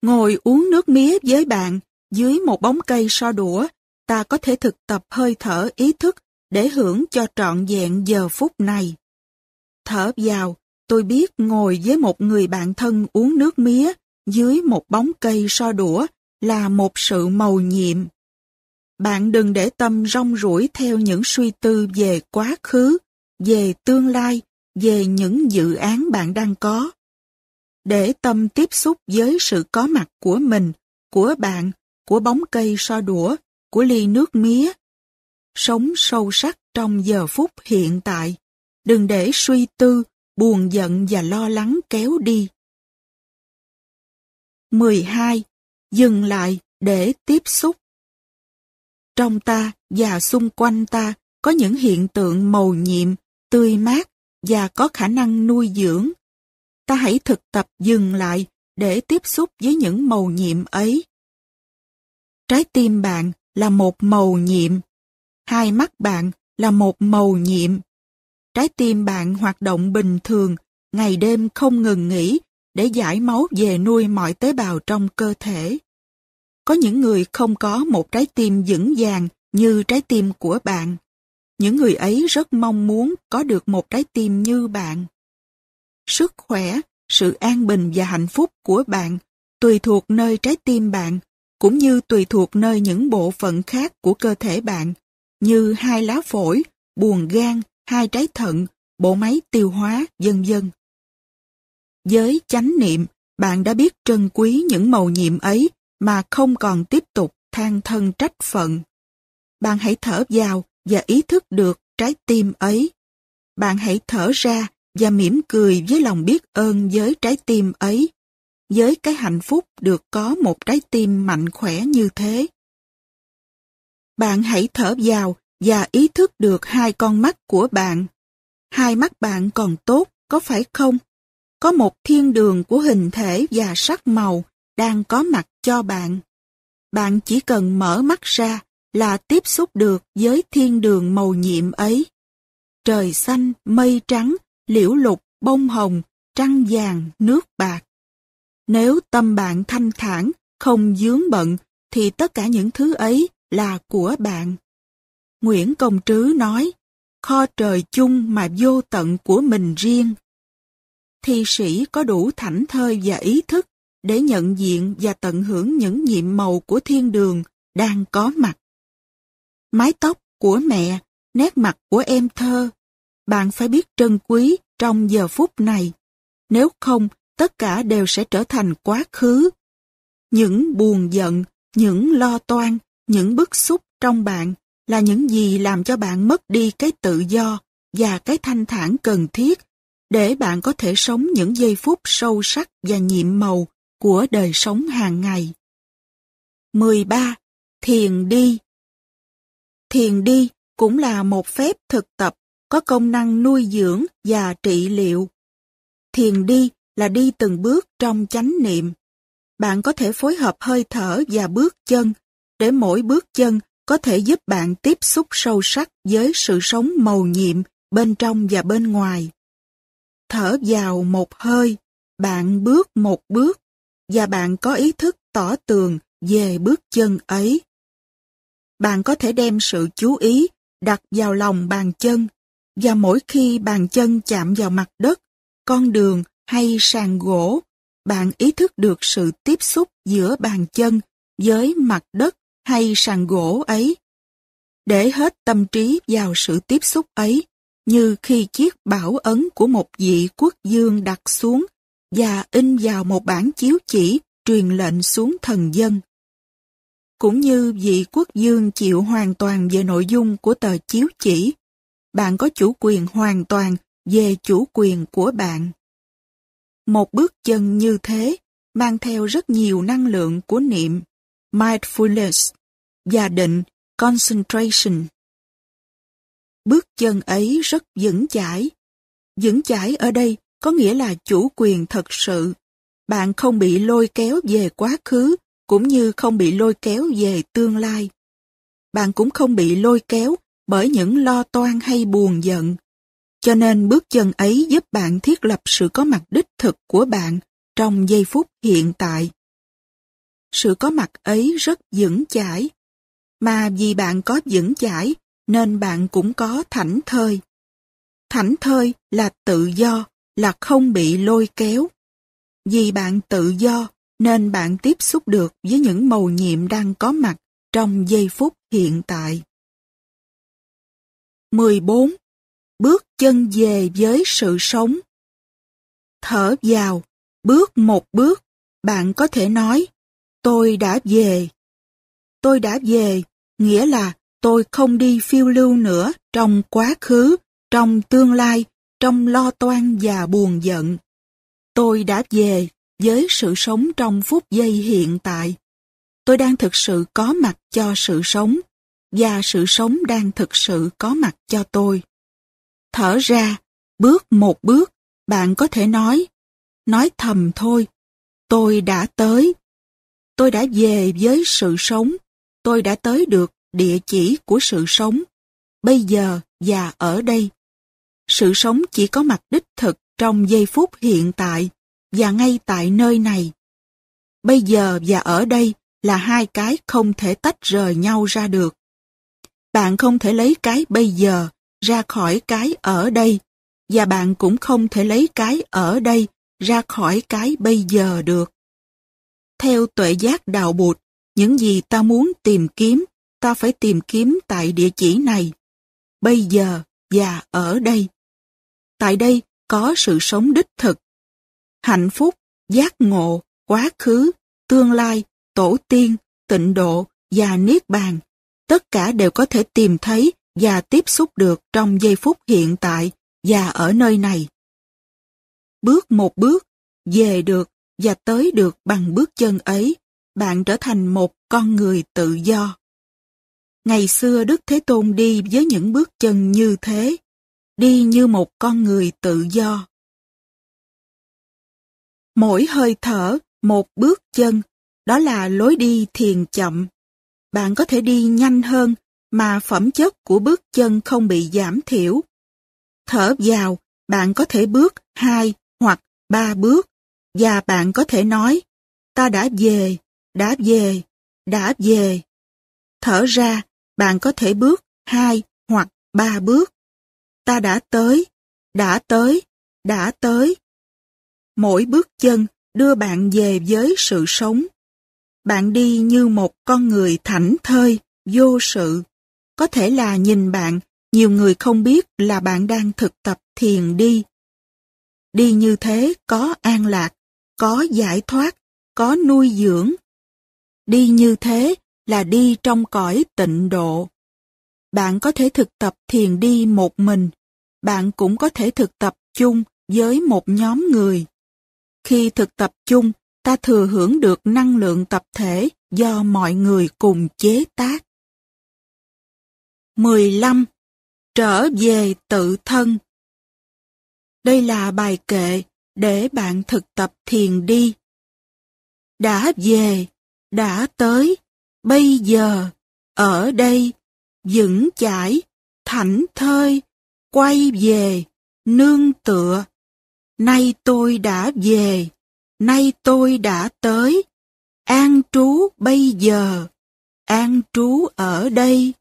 Speaker 2: Ngồi uống nước mía với bạn dưới một bóng cây so đũa, ta có thể thực tập hơi thở ý thức để hưởng cho trọn vẹn giờ phút này. Thở vào, tôi biết ngồi với một người bạn thân uống nước mía dưới một bóng cây so đũa là một sự mầu nhiệm. Bạn đừng để tâm rong ruổi theo những suy tư về quá khứ, về tương lai, về những dự án bạn đang có. Để tâm tiếp xúc với sự có mặt của mình, của bạn, của bóng cây so đũa, của ly nước mía. Sống sâu sắc trong giờ phút hiện tại. Đừng để suy tư, buồn giận và lo
Speaker 1: lắng kéo đi. 12. Dừng lại
Speaker 2: để tiếp xúc trong ta và xung quanh ta có những hiện tượng màu nhiệm, tươi mát và có khả năng nuôi dưỡng. Ta hãy thực tập dừng lại để tiếp xúc với những màu nhiệm ấy. Trái tim bạn là một màu nhiệm, hai mắt bạn là một màu nhiệm. Trái tim bạn hoạt động bình thường, ngày đêm không ngừng nghỉ để giải máu về nuôi mọi tế bào trong cơ thể. Có những người không có một trái tim vững vàng như trái tim của bạn. Những người ấy rất mong muốn có được một trái tim như bạn. Sức khỏe, sự an bình và hạnh phúc của bạn tùy thuộc nơi trái tim bạn cũng như tùy thuộc nơi những bộ phận khác của cơ thể bạn như hai lá phổi, buồng gan, hai trái thận, bộ máy tiêu hóa, vân vân. Với chánh niệm, bạn đã biết trân quý những màu nhiệm ấy mà không còn tiếp tục than thân trách phận. Bạn hãy thở vào và ý thức được trái tim ấy. Bạn hãy thở ra và mỉm cười với lòng biết ơn với trái tim ấy, với cái hạnh phúc được có một trái tim mạnh khỏe như thế. Bạn hãy thở vào và ý thức được hai con mắt của bạn. Hai mắt bạn còn tốt, có phải không? Có một thiên đường của hình thể và sắc màu đang có mặt cho bạn. Bạn chỉ cần mở mắt ra là tiếp xúc được với thiên đường màu nhiệm ấy. Trời xanh, mây trắng, liễu lục, bông hồng, trăng vàng, nước bạc. Nếu tâm bạn thanh thản, không dướng bận, thì tất cả những thứ ấy là của bạn. Nguyễn Công Trứ nói, kho trời chung mà vô tận của mình riêng. Thi sĩ có đủ thảnh thơi và ý thức để nhận diện và tận hưởng những nhiệm màu của thiên đường đang có mặt. Mái tóc của mẹ, nét mặt của em thơ, bạn phải biết trân quý trong giờ phút này. Nếu không, tất cả đều sẽ trở thành quá khứ. Những buồn giận, những lo toan, những bức xúc trong bạn là những gì làm cho bạn mất đi cái tự do và cái thanh thản cần thiết để bạn có thể sống những giây phút sâu sắc và nhiệm màu của đời sống hàng ngày.
Speaker 1: 13. Thiền đi Thiền đi cũng là một
Speaker 2: phép thực tập có công năng nuôi dưỡng và trị liệu. Thiền đi là đi từng bước trong chánh niệm. Bạn có thể phối hợp hơi thở và bước chân, để mỗi bước chân có thể giúp bạn tiếp xúc sâu sắc với sự sống màu nhiệm bên trong và bên ngoài. Thở vào một hơi, bạn bước một bước, và bạn có ý thức tỏ tường về bước chân ấy. Bạn có thể đem sự chú ý đặt vào lòng bàn chân và mỗi khi bàn chân chạm vào mặt đất, con đường hay sàn gỗ, bạn ý thức được sự tiếp xúc giữa bàn chân với mặt đất hay sàn gỗ ấy. Để hết tâm trí vào sự tiếp xúc ấy, như khi chiếc bảo ấn của một vị quốc dương đặt xuống và in vào một bản chiếu chỉ truyền lệnh xuống thần dân. Cũng như vị quốc dương chịu hoàn toàn về nội dung của tờ chiếu chỉ, bạn có chủ quyền hoàn toàn về chủ quyền của bạn. Một bước chân như thế mang theo rất nhiều năng lượng của niệm,
Speaker 1: mindfulness, và định, concentration.
Speaker 2: Bước chân ấy rất vững chãi. Vững chãi ở đây có nghĩa là chủ quyền thật sự. Bạn không bị lôi kéo về quá khứ, cũng như không bị lôi kéo về tương lai. Bạn cũng không bị lôi kéo bởi những lo toan hay buồn giận. Cho nên bước chân ấy giúp bạn thiết lập sự có mặt đích thực của bạn trong giây phút hiện tại. Sự có mặt ấy rất vững chãi, mà vì bạn có vững chãi nên bạn cũng có thảnh thơi. Thảnh thơi là tự do, là không bị lôi kéo. Vì bạn tự do nên bạn tiếp xúc được với những màu nhiệm
Speaker 1: đang có mặt trong giây phút hiện tại. 14. Bước chân về với sự sống. Thở vào, bước một bước, bạn có thể nói, tôi đã về.
Speaker 2: Tôi đã về, nghĩa là tôi không đi phiêu lưu nữa trong quá khứ, trong tương lai trong lo toan và buồn giận. Tôi đã về với sự sống trong phút giây hiện tại. Tôi đang thực sự có mặt cho sự sống và sự sống đang thực sự có mặt cho tôi. Thở ra, bước một bước, bạn có thể nói, nói thầm thôi, tôi đã tới. Tôi đã về với sự sống, tôi đã tới được địa chỉ của sự sống, bây giờ và ở đây sự sống chỉ có mặt đích thực trong giây phút hiện tại và ngay tại nơi này. Bây giờ và ở đây là hai cái không thể tách rời nhau ra được. Bạn không thể lấy cái bây giờ ra khỏi cái ở đây và bạn cũng không thể lấy cái ở đây ra khỏi cái bây giờ được. Theo tuệ giác đạo bụt, những gì ta muốn tìm kiếm, ta phải tìm kiếm tại địa chỉ này, bây
Speaker 1: giờ và ở đây tại đây có sự sống đích thực.
Speaker 2: Hạnh phúc, giác ngộ, quá khứ, tương lai, tổ tiên, tịnh độ và niết bàn, tất cả đều có thể tìm thấy và tiếp xúc được trong giây phút hiện tại và ở nơi này. Bước một bước, về được và tới được bằng bước chân ấy, bạn trở thành một con người tự do. Ngày xưa Đức Thế Tôn đi với những bước chân
Speaker 1: như thế, đi như một con người tự do.
Speaker 2: Mỗi hơi thở, một bước chân, đó là lối đi thiền chậm. Bạn có thể đi nhanh hơn mà phẩm chất của bước chân không bị giảm thiểu. Thở vào, bạn có thể bước hai hoặc ba
Speaker 1: bước và bạn có thể nói ta đã về, đã về, đã về. Thở ra, bạn có thể bước hai hoặc ba bước ta đã tới, đã tới, đã tới.
Speaker 2: Mỗi bước chân đưa bạn về với sự sống. Bạn đi như một con người thảnh thơi, vô sự. Có thể là nhìn bạn, nhiều người không biết là bạn đang thực tập thiền đi. Đi như thế có
Speaker 1: an lạc, có giải thoát, có nuôi dưỡng. Đi như thế
Speaker 2: là đi trong cõi tịnh độ. Bạn có thể thực tập thiền đi một mình. Bạn cũng có thể thực tập chung với một nhóm người. Khi thực tập chung, ta thừa hưởng được năng lượng tập thể do mọi
Speaker 1: người cùng chế tác. 15. Trở về tự thân Đây là bài kệ để bạn thực tập thiền đi. Đã về, đã tới, bây giờ, ở đây, vững chãi, thảnh
Speaker 2: thơi, quay về, nương tựa. Nay tôi đã về, nay tôi đã tới, an trú bây giờ, an trú ở đây,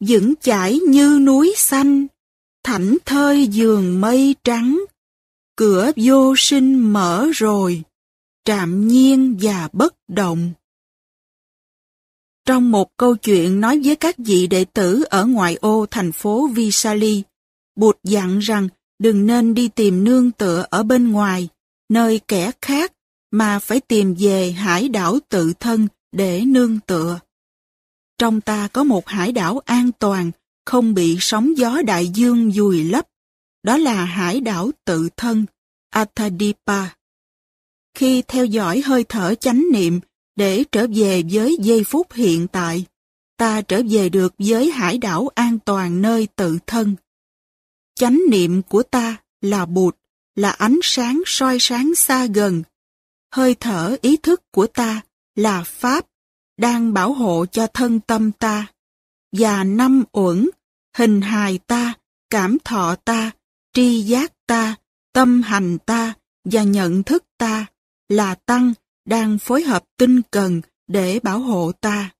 Speaker 2: vững chãi như núi xanh, thảnh thơi giường mây trắng, cửa vô sinh mở rồi, trạm nhiên và bất động. Trong một câu chuyện nói với các vị đệ tử ở ngoại ô thành phố Visali, Bụt dặn rằng đừng nên đi tìm nương tựa ở bên ngoài, nơi kẻ khác, mà phải tìm về hải đảo tự thân để nương tựa. Trong ta có một hải đảo an toàn, không bị sóng gió đại dương dùi lấp. Đó là hải đảo tự thân, Atadipa. Khi theo dõi hơi thở chánh niệm để trở về với giây phút hiện tại. Ta trở về được với hải đảo an toàn nơi tự thân. Chánh niệm của ta là bụt, là ánh sáng soi sáng xa gần. Hơi thở ý thức của ta là Pháp, đang bảo hộ cho thân tâm ta. Và năm uẩn, hình hài ta, cảm thọ ta, tri giác ta, tâm hành ta và nhận thức ta là tăng đang phối hợp tinh cần để bảo hộ ta.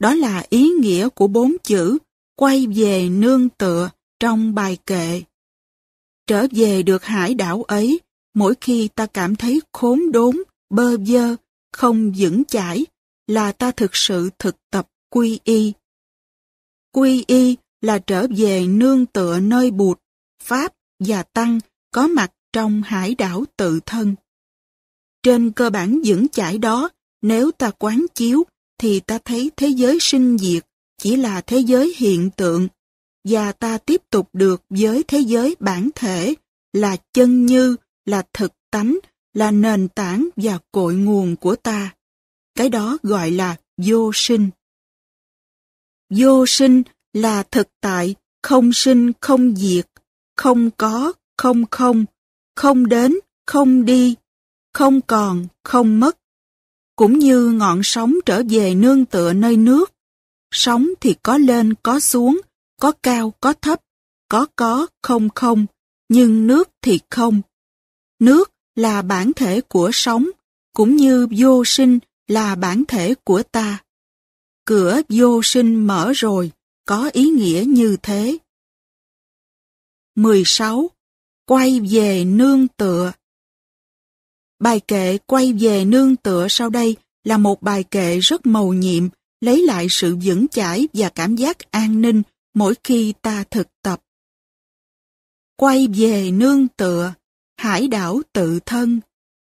Speaker 2: Đó là ý nghĩa của bốn chữ quay về nương tựa trong bài kệ. Trở về được hải đảo ấy, mỗi khi ta cảm thấy khốn đốn, bơ vơ, không vững chãi, là ta thực sự thực tập quy y. Quy y là trở về nương tựa nơi bụt, pháp và tăng có mặt trong hải đảo tự thân. Trên cơ bản dưỡng chải đó, nếu ta quán chiếu, thì ta thấy thế giới sinh diệt chỉ là thế giới hiện tượng, và ta tiếp tục được với thế giới bản thể là chân như, là thực tánh, là nền tảng và cội nguồn của ta. Cái đó gọi là vô sinh. Vô sinh là thực tại, không sinh không diệt, không có, không không, không đến, không đi, không còn, không mất. Cũng như ngọn sóng trở về nương tựa nơi nước, sóng thì có lên, có xuống, có cao, có thấp, có có, không không, nhưng nước thì không. Nước là bản thể của sóng, cũng như vô sinh là bản thể của ta. Cửa vô sinh mở rồi, có ý nghĩa như thế.
Speaker 1: 16. Quay về nương tựa
Speaker 2: Bài kệ quay về nương tựa sau đây là một bài kệ rất màu nhiệm, lấy lại sự vững chãi và cảm giác an ninh mỗi khi ta thực tập. Quay về nương tựa, hải đảo tự thân,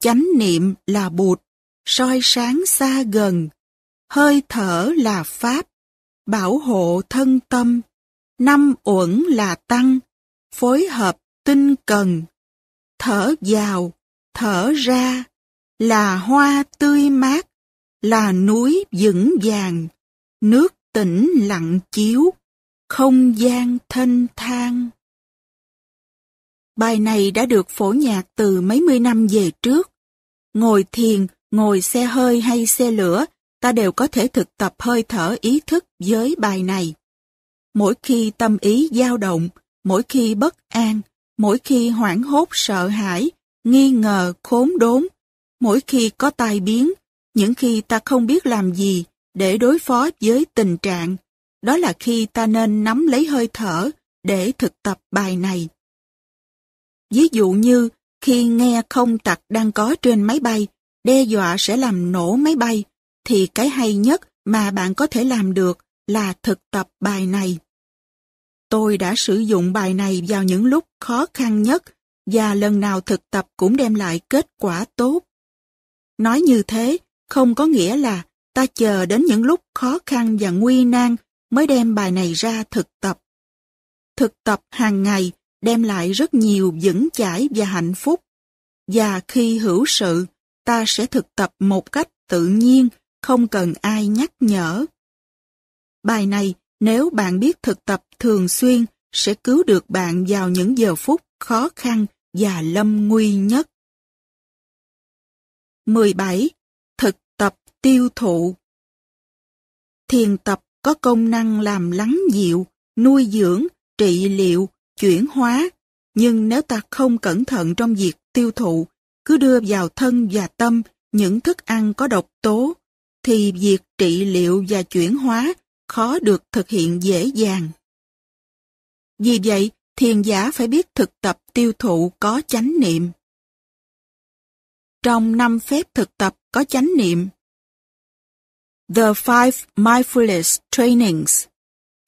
Speaker 2: chánh niệm là bụt, soi sáng xa gần, hơi thở là pháp, bảo hộ thân tâm, năm uẩn là tăng, phối hợp tinh cần, thở vào, thở ra là hoa tươi mát, là núi vững vàng, nước tĩnh lặng chiếu, không gian thanh thang. Bài này đã được phổ nhạc từ mấy mươi năm về trước. Ngồi thiền, ngồi xe hơi hay xe lửa, ta đều có thể thực tập hơi thở ý thức với bài này. Mỗi khi tâm ý dao động, mỗi khi bất an, mỗi khi hoảng hốt sợ hãi, nghi ngờ, khốn đốn. Mỗi khi có tai biến, những khi ta không biết làm gì để đối phó với tình trạng, đó là khi ta nên nắm lấy hơi thở để thực tập bài này. Ví dụ như khi nghe không tặc đang có trên máy bay, đe dọa sẽ làm nổ máy bay, thì cái hay nhất mà bạn có thể làm được là thực tập bài này. Tôi đã sử dụng bài này vào những lúc khó khăn nhất và lần nào thực tập cũng đem lại kết quả tốt. Nói như thế, không có nghĩa là ta chờ đến những lúc khó khăn và nguy nan mới đem bài này ra thực tập. Thực tập hàng ngày đem lại rất nhiều vững chãi và hạnh phúc. Và khi hữu sự, ta sẽ thực tập một cách tự nhiên, không cần ai nhắc nhở. Bài này, nếu bạn biết thực tập thường xuyên, sẽ cứu được bạn vào những giờ phút khó khăn và lâm nguy nhất.
Speaker 1: 17. Thực tập tiêu thụ
Speaker 2: Thiền tập có công năng làm lắng dịu, nuôi dưỡng, trị liệu, chuyển hóa, nhưng nếu ta không cẩn thận trong việc tiêu thụ, cứ đưa vào thân và tâm những thức ăn có độc tố, thì việc trị liệu và chuyển hóa khó được thực hiện dễ dàng. Vì vậy, thiền giả phải biết thực tập tiêu thụ có chánh niệm.
Speaker 1: Trong năm phép thực tập có chánh niệm, The
Speaker 2: Five Mindfulness Trainings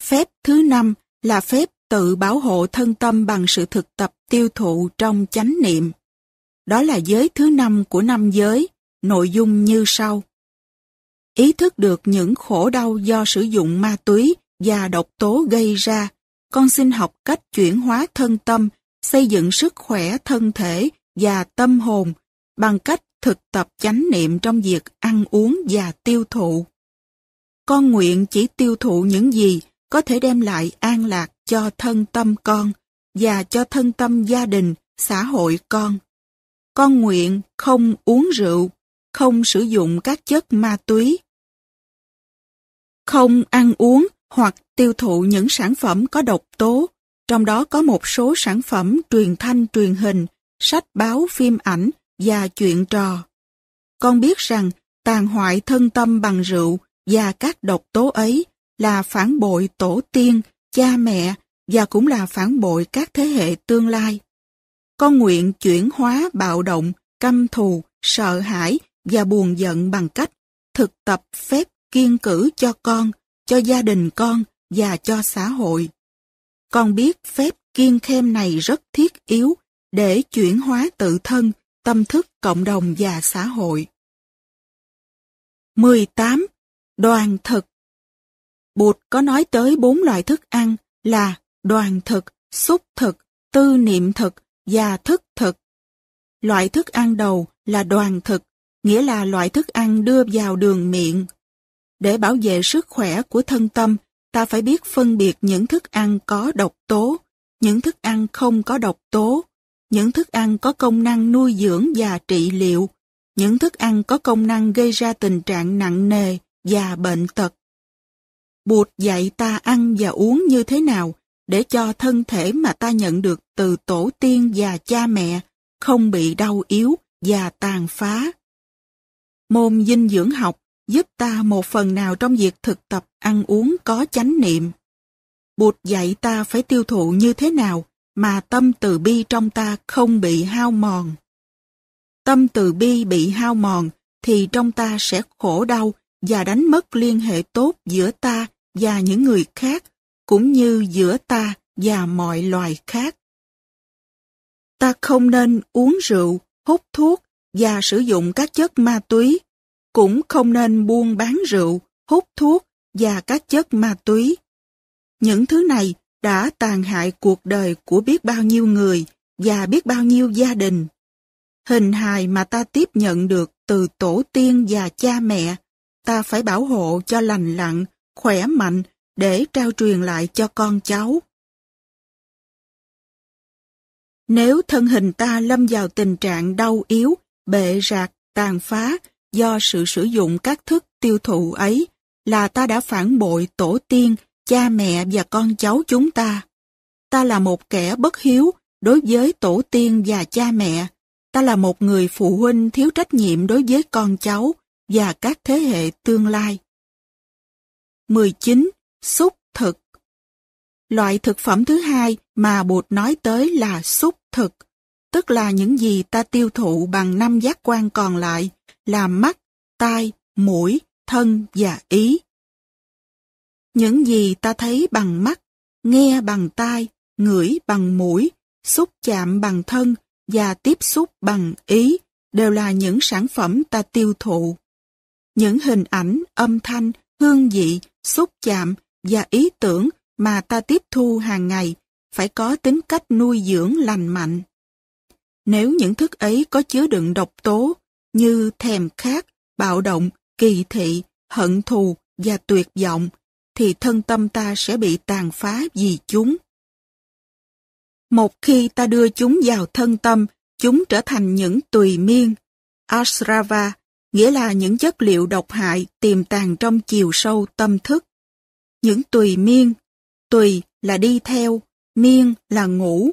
Speaker 2: Phép thứ năm là phép tự bảo hộ thân tâm bằng sự thực tập tiêu thụ trong chánh niệm. Đó là giới thứ năm của năm giới, nội dung như sau. Ý thức được những khổ đau do sử dụng ma túy và độc tố gây ra con xin học cách chuyển hóa thân tâm, xây dựng sức khỏe thân thể và tâm hồn bằng cách thực tập chánh niệm trong việc ăn uống và tiêu thụ. Con nguyện chỉ tiêu thụ những gì có thể đem lại an lạc cho thân tâm con và cho thân tâm gia đình, xã hội con. Con nguyện không uống rượu, không sử dụng các chất ma túy. Không ăn uống hoặc tiêu thụ những sản phẩm có độc tố, trong đó có một số sản phẩm truyền thanh truyền hình, sách báo phim ảnh và chuyện trò. Con biết rằng tàn hoại thân tâm bằng rượu và các độc tố ấy là phản bội tổ tiên, cha mẹ và cũng là phản bội các thế hệ tương lai. Con nguyện chuyển hóa bạo động, căm thù, sợ hãi và buồn giận bằng cách thực tập phép kiên cử cho con cho gia đình con và cho xã hội. Con biết phép kiên khem này rất thiết yếu để chuyển hóa tự thân, tâm thức cộng đồng và xã hội. 18. Đoàn thực Bụt có nói tới bốn loại thức ăn là đoàn thực, xúc thực, tư niệm thực và thức thực. Loại thức ăn đầu là đoàn thực, nghĩa là loại thức ăn đưa vào đường miệng, để bảo vệ sức khỏe của thân tâm, ta phải biết phân biệt những thức ăn có độc tố, những thức ăn không có độc tố, những thức ăn có công năng nuôi dưỡng và trị liệu, những thức ăn có công năng gây ra tình trạng nặng nề và bệnh tật. Bụt dạy ta ăn và uống như thế nào để cho thân thể mà ta nhận được từ tổ tiên và cha mẹ không bị đau yếu và tàn phá. Môn dinh dưỡng học giúp ta một phần nào trong việc thực tập ăn uống có chánh niệm. Bụt dạy ta phải tiêu thụ như thế nào mà tâm từ bi trong ta không bị hao mòn. Tâm từ bi bị hao mòn thì trong ta sẽ khổ đau và đánh mất liên hệ tốt giữa ta và những người khác, cũng như giữa ta và mọi loài khác. Ta không nên uống rượu, hút thuốc và sử dụng các chất ma túy cũng không nên buôn bán rượu, hút thuốc và các chất ma túy. Những thứ này đã tàn hại cuộc đời của biết bao nhiêu người và biết bao nhiêu gia đình. Hình hài mà ta tiếp nhận được từ tổ tiên và cha mẹ, ta phải bảo hộ cho lành lặn, khỏe mạnh để trao truyền lại cho con cháu. Nếu thân hình ta lâm vào tình trạng đau yếu, bệ rạc, tàn phá do sự sử dụng các thức tiêu thụ ấy là ta đã phản bội tổ tiên, cha mẹ và con cháu chúng ta. Ta là một kẻ bất hiếu đối với tổ tiên và cha mẹ. Ta là một người phụ huynh thiếu trách nhiệm đối với con cháu và các thế hệ tương lai. 19. Xúc thực Loại thực phẩm thứ hai mà Bụt nói tới là xúc thực, tức là những gì ta tiêu thụ bằng năm giác quan còn lại là mắt, tai, mũi, thân và ý. Những gì ta thấy bằng mắt, nghe bằng tai, ngửi bằng mũi, xúc chạm bằng thân và tiếp xúc bằng ý đều là những sản phẩm ta tiêu thụ. Những hình ảnh, âm thanh, hương vị, xúc chạm và ý tưởng mà ta tiếp thu hàng ngày phải có tính cách nuôi dưỡng lành mạnh. Nếu những thức ấy có chứa đựng độc tố như thèm khát, bạo động, kỳ thị, hận thù và tuyệt vọng, thì thân tâm ta sẽ bị tàn phá vì chúng. Một khi ta đưa chúng vào thân tâm, chúng trở thành những tùy miên, asrava, nghĩa là những chất liệu độc hại tiềm tàng trong chiều sâu tâm thức. Những tùy miên, tùy là đi theo, miên là ngủ,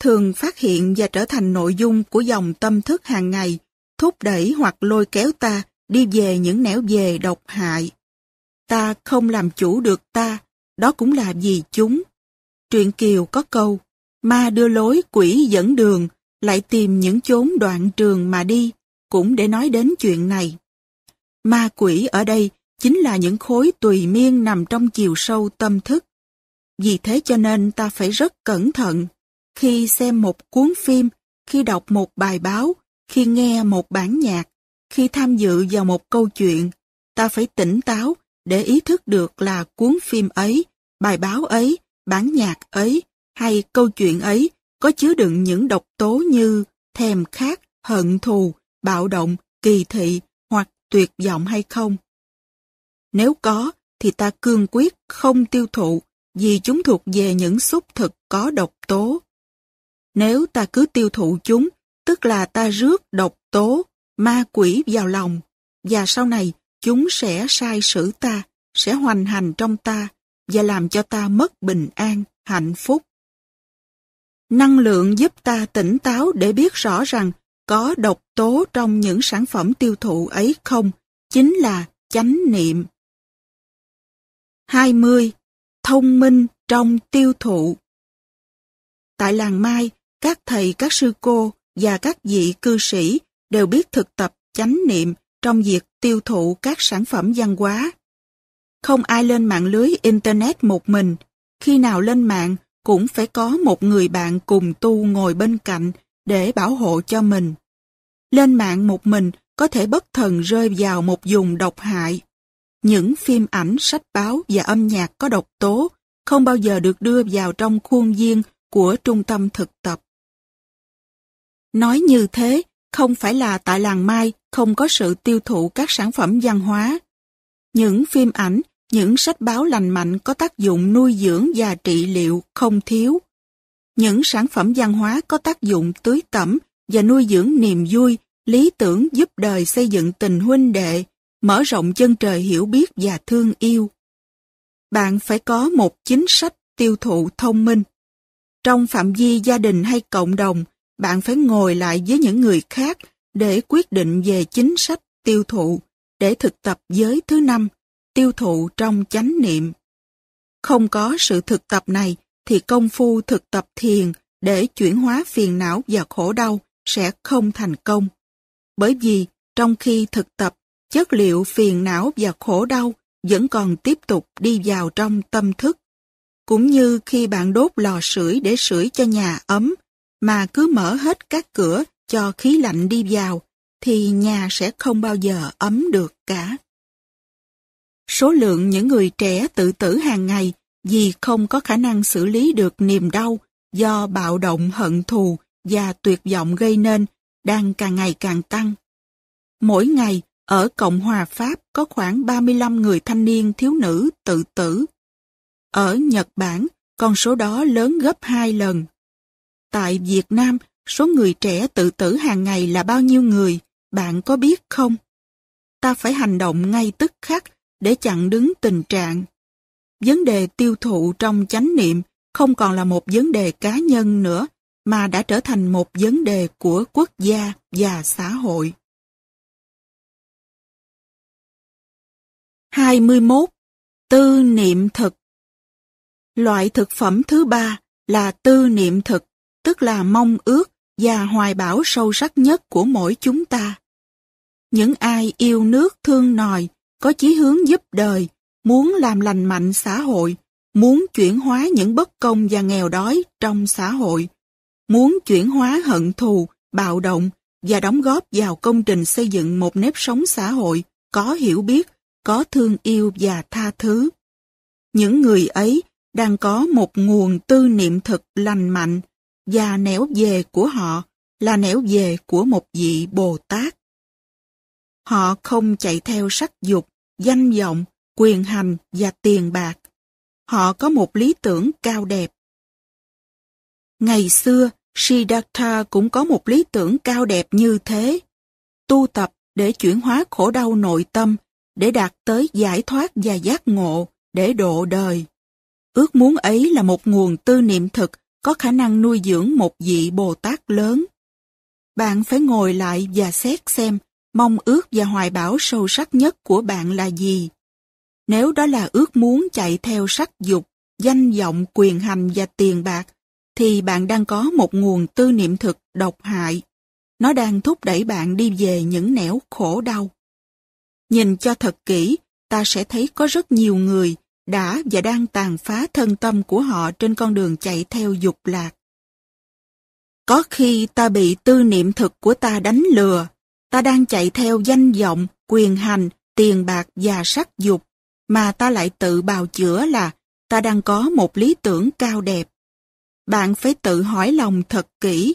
Speaker 2: thường phát hiện và trở thành nội dung của dòng tâm thức hàng ngày, thúc đẩy hoặc lôi kéo ta đi về những nẻo về độc hại. Ta không làm chủ được ta, đó cũng là vì chúng. Truyện Kiều có câu, ma đưa lối quỷ dẫn đường, lại tìm những chốn đoạn trường mà đi, cũng để nói đến chuyện này. Ma quỷ ở đây chính là những khối tùy miên nằm trong chiều sâu tâm thức. Vì thế cho nên ta phải rất cẩn thận khi xem một cuốn phim, khi đọc một bài báo, khi nghe một bản nhạc, khi tham dự vào một câu chuyện, ta phải tỉnh táo để ý thức được là cuốn phim ấy, bài báo ấy, bản nhạc ấy hay câu chuyện ấy có chứa đựng những độc tố như thèm khát, hận thù, bạo động, kỳ thị hoặc tuyệt vọng hay không. Nếu có, thì ta cương quyết không tiêu thụ vì chúng thuộc về những xúc thực có độc tố. Nếu ta cứ tiêu thụ chúng tức là ta rước độc tố, ma quỷ vào lòng, và sau này chúng sẽ sai sử ta, sẽ hoành hành trong ta và làm cho ta mất bình an, hạnh phúc. Năng lượng giúp ta tỉnh táo để biết rõ rằng có độc tố trong những sản phẩm tiêu thụ ấy không, chính là chánh niệm.
Speaker 1: 20. Thông minh trong tiêu thụ
Speaker 2: Tại làng Mai, các thầy các sư cô và các vị cư sĩ đều biết thực tập chánh niệm trong việc tiêu thụ các sản phẩm văn hóa. Không ai lên mạng lưới Internet một mình, khi nào lên mạng cũng phải có một người bạn cùng tu ngồi bên cạnh để bảo hộ cho mình. Lên mạng một mình có thể bất thần rơi vào một vùng độc hại. Những phim ảnh, sách báo và âm nhạc có độc tố không bao giờ được đưa vào trong khuôn viên của trung tâm thực tập. Nói như thế, không phải là tại làng Mai không có sự tiêu thụ các sản phẩm văn hóa. Những phim ảnh, những sách báo lành mạnh có tác dụng nuôi dưỡng và trị liệu không thiếu. Những sản phẩm văn hóa có tác dụng tưới tẩm và nuôi dưỡng niềm vui, lý tưởng giúp đời xây dựng tình huynh đệ, mở rộng chân trời hiểu biết và thương yêu. Bạn phải có một chính sách tiêu thụ thông minh. Trong phạm vi gia đình hay cộng đồng, bạn phải ngồi lại với những người khác để quyết định về chính sách tiêu thụ, để thực tập giới thứ năm, tiêu thụ trong chánh niệm. Không có sự thực tập này thì công phu thực tập thiền để chuyển hóa phiền não và khổ đau sẽ không thành công. Bởi vì trong khi thực tập, chất liệu phiền não và khổ đau vẫn còn tiếp tục đi vào trong tâm thức. Cũng như khi bạn đốt lò sưởi để sưởi cho nhà ấm, mà cứ mở hết các cửa cho khí lạnh đi vào, thì nhà sẽ không bao giờ ấm được cả. Số lượng những người trẻ tự tử hàng ngày vì không có khả năng xử lý được niềm đau do bạo động hận thù và tuyệt vọng gây nên đang càng ngày càng tăng. Mỗi ngày, ở Cộng hòa Pháp có khoảng 35 người thanh niên thiếu nữ tự tử. Ở Nhật Bản, con số đó lớn gấp 2 lần Tại Việt Nam, số người trẻ tự tử hàng ngày là bao nhiêu người, bạn có biết không? Ta phải hành động ngay tức khắc để chặn đứng tình trạng. Vấn đề tiêu thụ trong chánh niệm không còn là một vấn đề cá nhân nữa, mà đã trở thành một vấn đề của quốc gia và xã
Speaker 1: hội. 21.
Speaker 2: Tư niệm thực Loại thực phẩm thứ ba là tư niệm thực tức là mong ước và hoài bão sâu sắc nhất của mỗi chúng ta. Những ai yêu nước thương nòi, có chí hướng giúp đời, muốn làm lành mạnh xã hội, muốn chuyển hóa những bất công và nghèo đói trong xã hội, muốn chuyển hóa hận thù, bạo động và đóng góp vào công trình xây dựng một nếp sống xã hội có hiểu biết, có thương yêu và tha thứ. Những người ấy đang có một nguồn tư niệm thực lành mạnh, và nẻo về của họ là nẻo về của một vị Bồ Tát. Họ không chạy theo sắc dục, danh vọng, quyền hành và tiền bạc. Họ có một lý tưởng cao đẹp. Ngày xưa, Siddhartha cũng có một lý tưởng cao đẹp như thế. Tu tập để chuyển hóa khổ đau nội tâm, để đạt tới giải thoát và giác ngộ, để độ đời. Ước muốn ấy là một nguồn tư niệm thực có khả năng nuôi dưỡng một vị Bồ Tát lớn. Bạn phải ngồi lại và xét xem mong ước và hoài bão sâu sắc nhất của bạn là gì. Nếu đó là ước muốn chạy theo sắc dục, danh vọng, quyền hành và tiền bạc, thì bạn đang có một nguồn tư niệm thực độc hại. Nó đang thúc đẩy bạn đi về những nẻo khổ đau. Nhìn cho thật kỹ, ta sẽ thấy có rất nhiều người đã và đang tàn phá thân tâm của họ trên con đường chạy theo dục lạc. Có khi ta bị tư niệm thực của ta đánh lừa, ta đang chạy theo danh vọng, quyền hành, tiền bạc và sắc dục, mà ta lại tự bào chữa là ta đang có một lý tưởng cao đẹp. Bạn phải tự hỏi lòng thật kỹ.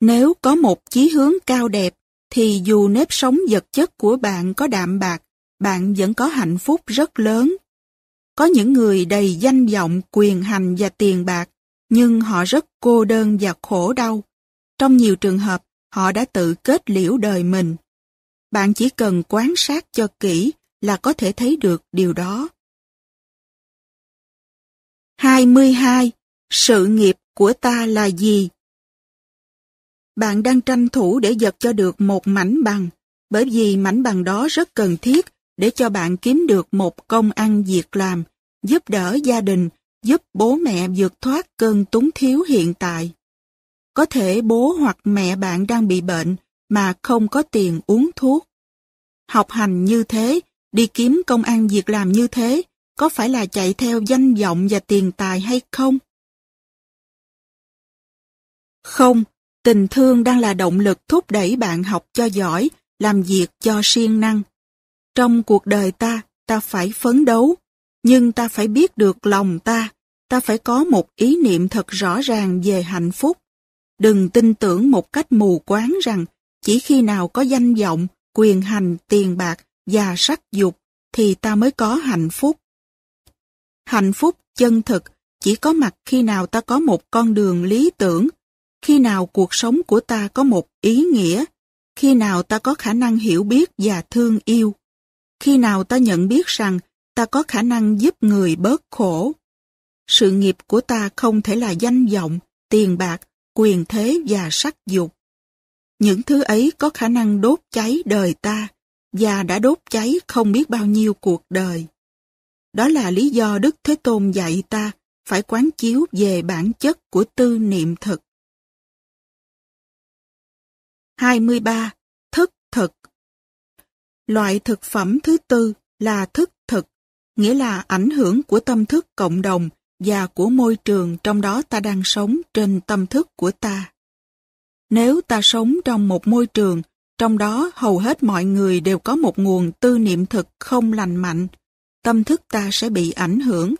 Speaker 2: Nếu có một chí hướng cao đẹp, thì dù nếp sống vật chất của bạn có đạm bạc bạn vẫn có hạnh phúc rất lớn. Có những người đầy danh vọng, quyền hành và tiền bạc, nhưng họ rất cô đơn và khổ đau. Trong nhiều trường hợp, họ đã tự kết liễu đời mình. Bạn chỉ cần quan sát cho kỹ là có
Speaker 1: thể thấy được điều đó. 22.
Speaker 2: Sự nghiệp của ta là gì? Bạn đang tranh thủ để giật cho được một mảnh bằng, bởi vì mảnh bằng đó rất cần thiết để cho bạn kiếm được một công ăn việc làm, giúp đỡ gia đình, giúp bố mẹ vượt thoát cơn túng thiếu hiện tại. Có thể bố hoặc mẹ bạn đang bị bệnh mà không có tiền uống thuốc. Học hành như thế, đi kiếm công ăn việc làm như thế, có phải là chạy theo danh vọng và tiền tài hay không?
Speaker 1: Không, tình thương đang là động lực
Speaker 2: thúc đẩy bạn học cho giỏi, làm việc cho siêng năng. Trong cuộc đời ta, ta phải phấn đấu, nhưng ta phải biết được lòng ta, ta phải có một ý niệm thật rõ ràng về hạnh phúc. Đừng tin tưởng một cách mù quáng rằng chỉ khi nào có danh vọng, quyền hành, tiền bạc và sắc dục thì ta mới có hạnh phúc. Hạnh phúc chân thực chỉ có mặt khi nào ta có một con đường lý tưởng, khi nào cuộc sống của ta có một ý nghĩa, khi nào ta có khả năng hiểu biết và thương yêu khi nào ta nhận biết rằng ta có khả năng giúp người bớt khổ. Sự nghiệp của ta không thể là danh vọng, tiền bạc, quyền thế và sắc dục. Những thứ ấy có khả năng đốt cháy đời ta và đã đốt cháy không biết bao nhiêu cuộc đời. Đó là lý do Đức Thế Tôn dạy ta phải quán chiếu
Speaker 1: về bản chất của tư niệm thực.
Speaker 2: 23. Thức thực Loại thực phẩm thứ tư là thức thực, nghĩa là ảnh hưởng của tâm thức cộng đồng và của môi trường trong đó ta đang sống trên tâm thức của ta. Nếu ta sống trong một môi trường, trong đó hầu hết mọi người đều có một nguồn tư niệm thực không lành mạnh, tâm thức ta sẽ bị ảnh hưởng,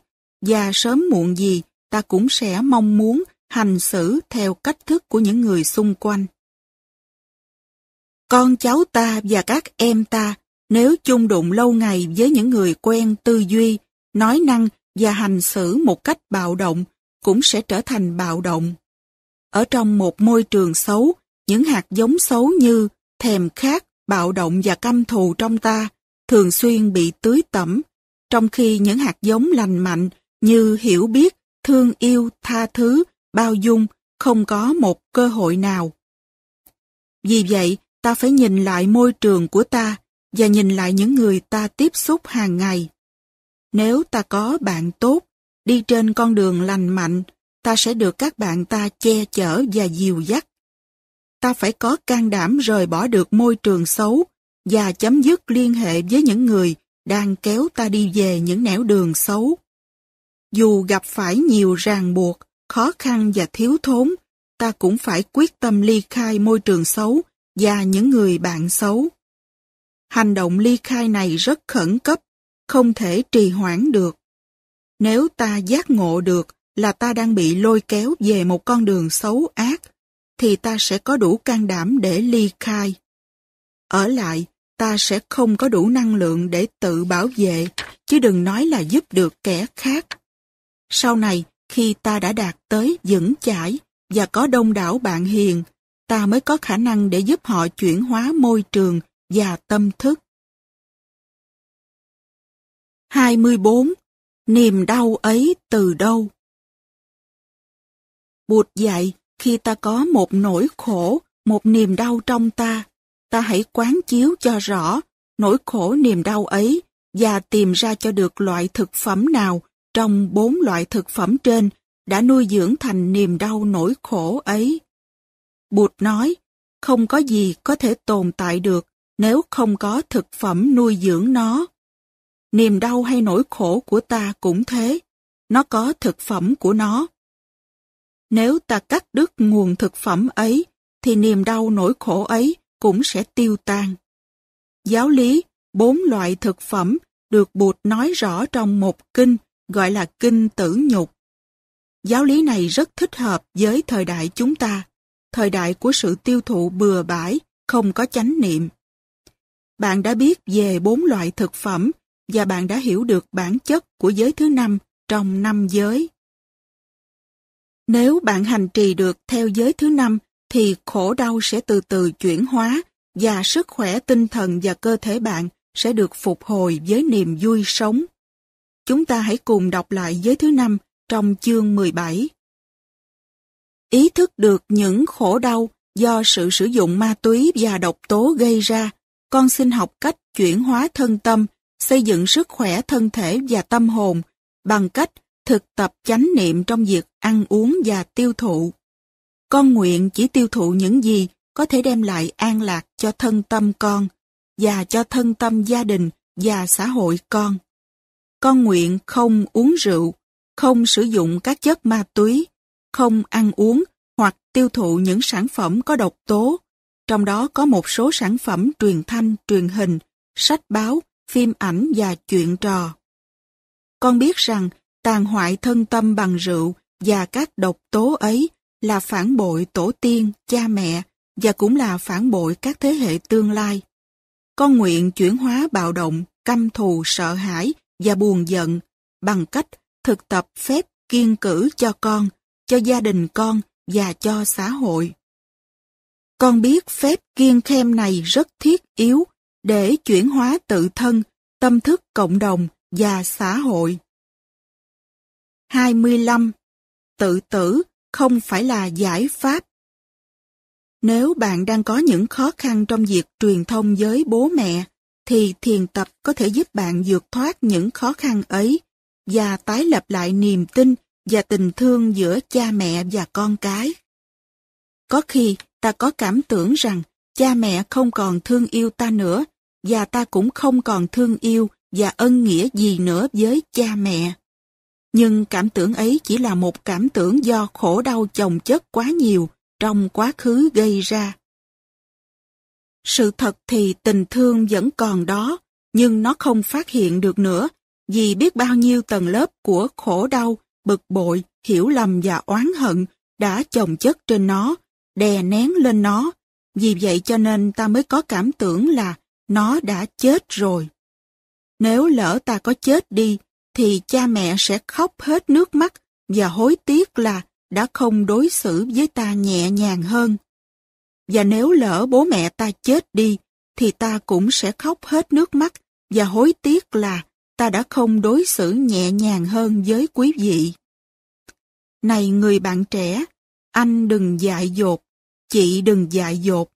Speaker 2: và sớm muộn gì ta cũng sẽ mong muốn hành xử theo cách thức của những người xung quanh con cháu ta và các em ta nếu chung đụng lâu ngày với những người quen tư duy, nói năng và hành xử một cách bạo động cũng sẽ trở thành bạo động. Ở trong một môi trường xấu, những hạt giống xấu như thèm khát, bạo động và căm thù trong ta thường xuyên bị tưới tẩm, trong khi những hạt giống lành mạnh như hiểu biết, thương yêu, tha thứ, bao dung không có một cơ hội nào. Vì vậy, ta phải nhìn lại môi trường của ta và nhìn lại những người ta tiếp xúc hàng ngày. Nếu ta có bạn tốt, đi trên con đường lành mạnh, ta sẽ được các bạn ta che chở và dìu dắt. Ta phải có can đảm rời bỏ được môi trường xấu và chấm dứt liên hệ với những người đang kéo ta đi về những nẻo đường xấu. Dù gặp phải nhiều ràng buộc, khó khăn và thiếu thốn, ta cũng phải quyết tâm ly khai môi trường xấu và những người bạn xấu. Hành động ly khai này rất khẩn cấp, không thể trì hoãn được. Nếu ta giác ngộ được là ta đang bị lôi kéo về một con đường xấu ác, thì ta sẽ có đủ can đảm để ly khai. Ở lại, ta sẽ không có đủ năng lượng để tự bảo vệ, chứ đừng nói là giúp được kẻ khác. Sau này, khi ta đã đạt tới vững chãi và có đông đảo bạn hiền, ta mới có khả năng để giúp họ chuyển hóa môi trường và tâm thức.
Speaker 1: 24. Niềm đau ấy từ đâu?
Speaker 2: Bụt dạy, khi ta có một nỗi khổ, một niềm đau trong ta, ta hãy quán chiếu cho rõ nỗi khổ niềm đau ấy và tìm ra cho được loại thực phẩm nào trong bốn loại thực phẩm trên đã nuôi dưỡng thành niềm đau nỗi khổ ấy. Bụt nói, không có gì có thể tồn tại được nếu không có thực phẩm nuôi dưỡng nó. Niềm đau hay nỗi khổ của ta cũng thế, nó có thực phẩm của nó. Nếu ta cắt đứt nguồn thực phẩm ấy, thì niềm đau nỗi khổ ấy cũng sẽ tiêu tan. Giáo lý, bốn loại thực phẩm được Bụt nói rõ trong một kinh gọi là kinh tử nhục. Giáo lý này rất thích hợp với thời đại chúng ta thời đại của sự tiêu thụ bừa bãi, không có chánh niệm. Bạn đã biết về bốn loại thực phẩm và bạn đã hiểu được bản chất của giới thứ năm trong năm giới. Nếu bạn hành trì được theo giới thứ năm thì khổ đau sẽ từ từ chuyển hóa và sức khỏe tinh thần và cơ thể bạn sẽ được phục hồi với niềm vui sống. Chúng ta hãy cùng đọc lại giới thứ năm trong chương 17 ý thức được những khổ đau do sự sử dụng ma túy và độc tố gây ra, con xin học cách chuyển hóa thân tâm, xây dựng sức khỏe thân thể và tâm hồn bằng cách thực tập chánh niệm trong việc ăn uống và tiêu thụ. Con nguyện chỉ tiêu thụ những gì có thể đem lại an lạc cho thân tâm con và cho thân tâm gia đình và xã hội con. Con nguyện không uống rượu, không sử dụng các chất ma túy, không ăn uống hoặc tiêu thụ những sản phẩm có độc tố, trong đó có một số sản phẩm truyền thanh, truyền hình, sách báo, phim ảnh và chuyện trò. Con biết rằng tàn hoại thân tâm bằng rượu và các độc tố ấy là phản bội tổ tiên, cha mẹ và cũng là phản bội các thế hệ tương lai. Con nguyện chuyển hóa bạo động, căm thù, sợ hãi và buồn giận bằng cách thực tập phép kiên cử cho con cho gia đình con và cho xã hội. Con biết phép kiên khem này rất thiết yếu để chuyển hóa tự thân, tâm thức cộng đồng và xã hội. 25. Tự tử không phải là giải pháp. Nếu bạn đang có những khó khăn trong việc truyền thông với bố mẹ, thì thiền tập có thể giúp bạn vượt thoát những khó khăn ấy và tái lập lại niềm tin và tình thương giữa cha mẹ và con cái. Có khi ta có cảm tưởng rằng cha mẹ không còn thương yêu ta nữa và ta cũng không còn thương yêu và ân nghĩa gì nữa với cha mẹ. Nhưng cảm tưởng ấy chỉ là một cảm tưởng do khổ đau chồng chất quá nhiều trong quá khứ gây ra. Sự thật thì tình thương vẫn còn đó, nhưng nó không phát hiện được nữa vì biết bao nhiêu tầng lớp của khổ đau bực bội, hiểu lầm và oán hận đã chồng chất trên nó, đè nén lên nó. Vì vậy cho nên ta mới có cảm tưởng là nó đã chết rồi. Nếu lỡ ta có chết đi, thì cha mẹ sẽ khóc hết nước mắt và hối tiếc là đã không đối xử với ta nhẹ nhàng hơn. Và nếu lỡ bố mẹ ta chết đi, thì ta cũng sẽ khóc hết nước mắt và hối tiếc là ta đã không đối xử nhẹ nhàng hơn với quý vị. Này người bạn trẻ, anh đừng dại dột, chị đừng dại dột,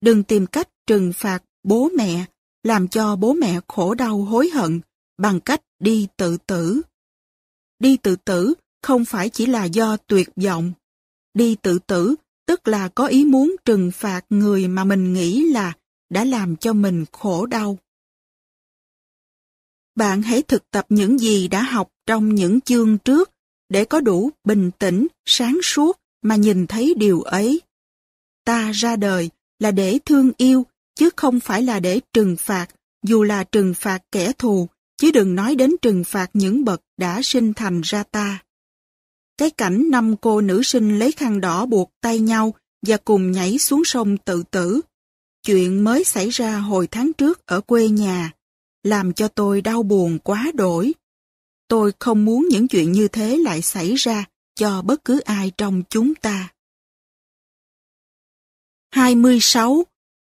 Speaker 2: đừng tìm cách trừng phạt bố mẹ, làm cho bố mẹ khổ đau hối hận bằng cách đi tự tử. Đi tự tử không phải chỉ là do tuyệt vọng. Đi tự tử tức là có ý muốn trừng phạt người mà mình nghĩ là đã làm cho mình khổ đau. Bạn hãy thực tập những gì đã học trong những chương trước để có đủ bình tĩnh, sáng suốt mà nhìn thấy điều ấy. Ta ra đời là để thương yêu, chứ không phải là để trừng phạt, dù là trừng phạt kẻ thù, chứ đừng nói đến trừng phạt những bậc đã sinh thành ra ta. Cái cảnh năm cô nữ sinh lấy khăn đỏ buộc tay nhau và cùng nhảy xuống sông tự tử. Chuyện mới xảy ra hồi tháng trước ở quê nhà làm cho tôi đau buồn quá đổi. Tôi không muốn những chuyện như thế lại xảy ra cho bất
Speaker 1: cứ ai trong chúng ta. 26.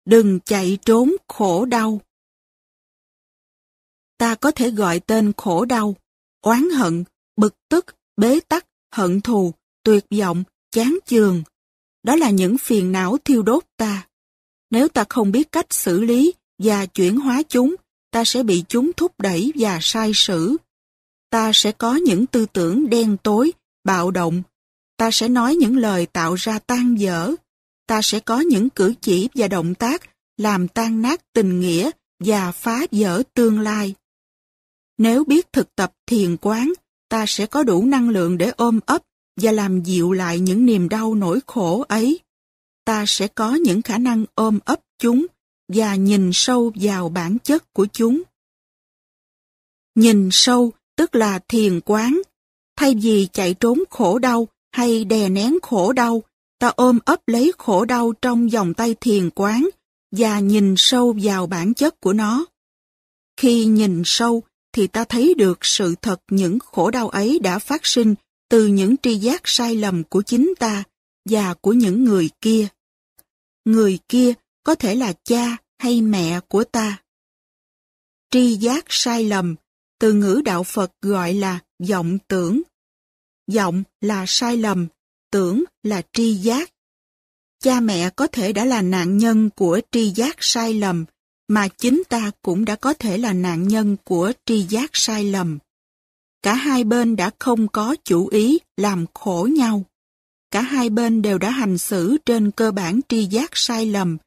Speaker 1: Đừng chạy trốn khổ đau Ta có thể
Speaker 2: gọi tên khổ đau, oán hận, bực tức, bế tắc, hận thù, tuyệt vọng, chán chường. Đó là những phiền não thiêu đốt ta. Nếu ta không biết cách xử lý và chuyển hóa chúng, ta sẽ bị chúng thúc đẩy và sai sử. Ta sẽ có những tư tưởng đen tối, bạo động. Ta sẽ nói những lời tạo ra tan dở. Ta sẽ có những cử chỉ và động tác làm tan nát tình nghĩa và phá vỡ tương lai. Nếu biết thực tập thiền quán, ta sẽ có đủ năng lượng để ôm ấp và làm dịu lại những niềm đau nỗi khổ ấy. Ta sẽ có những khả năng ôm ấp chúng và nhìn sâu vào bản chất của chúng. Nhìn sâu tức là thiền quán. Thay vì chạy trốn khổ đau hay đè nén khổ đau, ta ôm ấp lấy khổ đau trong vòng tay thiền quán và nhìn sâu vào bản chất của nó. Khi nhìn sâu thì ta thấy được sự thật những khổ đau ấy đã phát sinh từ những tri giác sai lầm của chính ta và của những người kia. Người kia có thể là cha hay mẹ của ta. Tri giác sai lầm, từ ngữ đạo Phật gọi là vọng tưởng. Vọng là sai lầm, tưởng là tri giác. Cha mẹ có thể đã là nạn nhân của tri giác sai lầm, mà chính ta cũng đã có thể là nạn nhân của tri giác sai lầm. Cả hai bên đã không có chủ ý làm khổ nhau. Cả hai bên đều đã hành xử trên cơ bản tri giác sai lầm,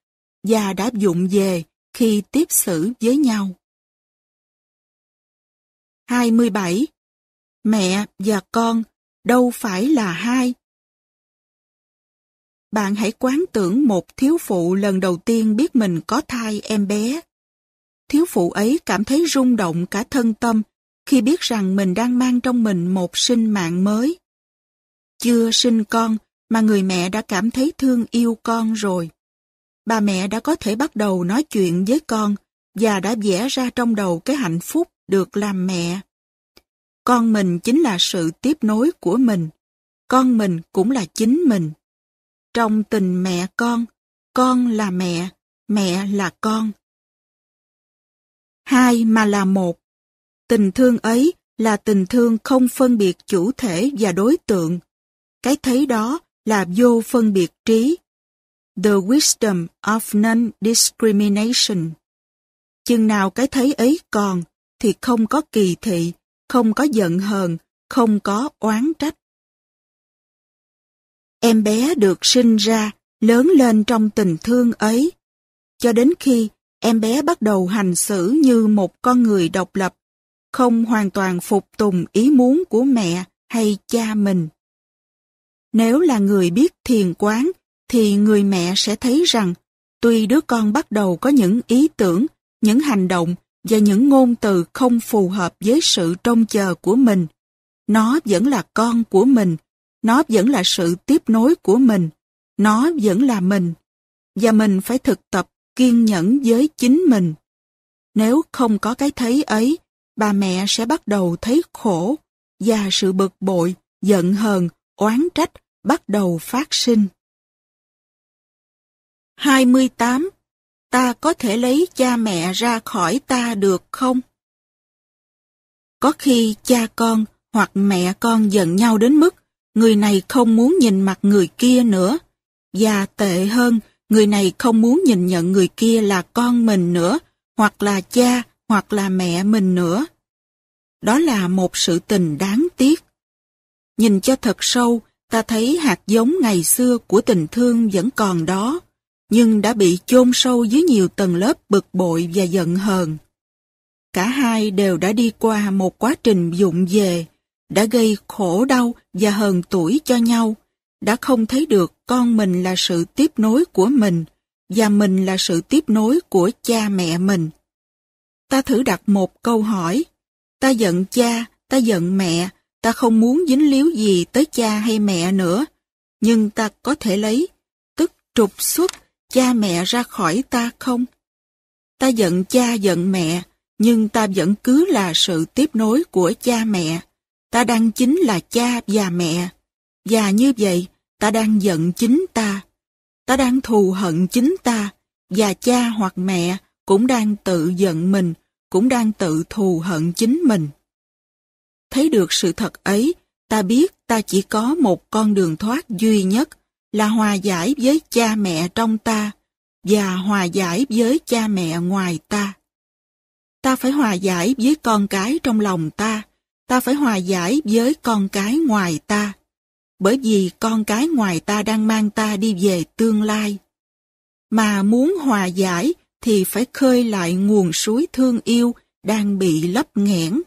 Speaker 1: và đã dụng về khi tiếp xử với nhau. 27. Mẹ và con đâu phải là hai.
Speaker 2: Bạn hãy quán tưởng một thiếu phụ lần đầu tiên biết mình có thai em bé. Thiếu phụ ấy cảm thấy rung động cả thân tâm khi biết rằng mình đang mang trong mình một sinh mạng mới. Chưa sinh con mà người mẹ đã cảm thấy thương yêu con rồi bà mẹ đã có thể bắt đầu nói chuyện với con và đã vẽ ra trong đầu cái hạnh phúc được làm mẹ. Con mình chính là sự tiếp nối của mình. Con mình cũng là chính mình. Trong tình mẹ con, con là mẹ,
Speaker 1: mẹ là con. Hai mà là một.
Speaker 2: Tình thương ấy là tình thương không phân biệt chủ thể và đối tượng. Cái thấy đó là vô phân biệt trí, The Wisdom of Non-Discrimination. Chừng nào cái thấy ấy còn, thì không có kỳ thị, không có giận hờn, không có oán trách. Em bé được sinh ra, lớn lên trong tình thương ấy, cho đến khi em bé bắt đầu hành xử như một con người độc lập, không hoàn toàn phục tùng ý muốn của mẹ hay cha mình. Nếu là người biết thiền quán thì người mẹ sẽ thấy rằng tuy đứa con bắt đầu có những ý tưởng, những hành động và những ngôn từ không phù hợp với sự trông chờ của mình, nó vẫn là con của mình, nó vẫn là sự tiếp nối của mình, nó vẫn là mình, và mình phải thực tập kiên nhẫn với chính mình. Nếu không có cái thấy ấy, bà mẹ sẽ bắt đầu thấy khổ và sự bực bội, giận hờn, oán trách
Speaker 1: bắt đầu phát sinh. 28.
Speaker 2: Ta có thể lấy cha mẹ ra khỏi ta được không? Có khi cha con hoặc mẹ con giận nhau đến mức người này không muốn nhìn mặt người kia nữa. Và tệ hơn, người này không muốn nhìn nhận người kia là con mình nữa, hoặc là cha, hoặc là mẹ mình nữa. Đó là một sự tình đáng tiếc. Nhìn cho thật sâu, ta thấy hạt giống ngày xưa của tình thương vẫn còn đó nhưng đã bị chôn sâu dưới nhiều tầng lớp bực bội và giận hờn. Cả hai đều đã đi qua một quá trình dụng về, đã gây khổ đau và hờn tuổi cho nhau, đã không thấy được con mình là sự tiếp nối của mình và mình là sự tiếp nối của cha mẹ mình. Ta thử đặt một câu hỏi, ta giận cha, ta giận mẹ, ta không muốn dính líu gì tới cha hay mẹ nữa, nhưng ta có thể lấy, tức trục xuất cha mẹ ra khỏi ta không? Ta giận cha giận mẹ, nhưng ta vẫn cứ là sự tiếp nối của cha mẹ. Ta đang chính là cha và mẹ. Và như vậy, ta đang giận chính ta. Ta đang thù hận chính ta, và cha hoặc mẹ cũng đang tự giận mình, cũng đang tự thù hận chính mình. Thấy được sự thật ấy, ta biết ta chỉ có một con đường thoát duy nhất, là hòa giải với cha mẹ trong ta và hòa giải với cha mẹ ngoài ta. Ta phải hòa giải với con cái trong lòng ta, ta phải hòa giải với con cái ngoài ta, bởi vì con cái ngoài ta đang mang ta đi về tương lai. Mà muốn hòa giải thì phải khơi lại nguồn suối thương yêu đang bị lấp nghẽn.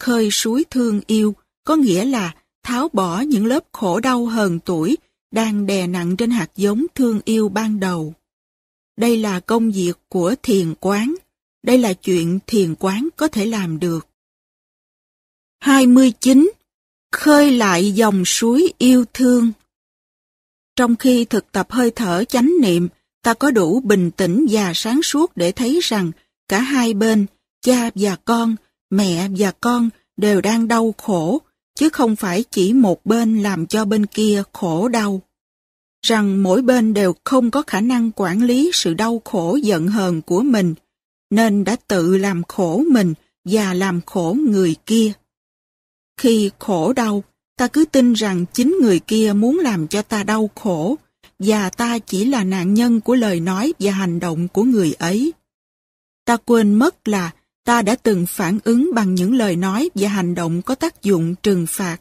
Speaker 2: Khơi suối thương yêu có nghĩa là tháo bỏ những lớp khổ đau hờn tuổi đang đè nặng trên hạt giống thương yêu ban đầu. Đây là công việc của thiền quán, đây là chuyện thiền quán có thể làm được. 29. Khơi lại dòng suối yêu thương Trong khi thực tập hơi thở chánh niệm, ta có đủ bình tĩnh và sáng suốt để thấy rằng cả hai bên, cha và con, mẹ và con đều đang đau khổ, chứ không phải chỉ một bên làm cho bên kia khổ đau. Rằng mỗi bên đều không có khả năng quản lý sự đau khổ giận hờn của mình, nên đã tự làm khổ mình và làm khổ người kia. Khi khổ đau, ta cứ tin rằng chính người kia muốn làm cho ta đau khổ, và ta chỉ là nạn nhân của lời nói và hành động của người ấy. Ta quên mất là ta đã từng phản ứng bằng những lời nói và hành động có tác dụng trừng phạt.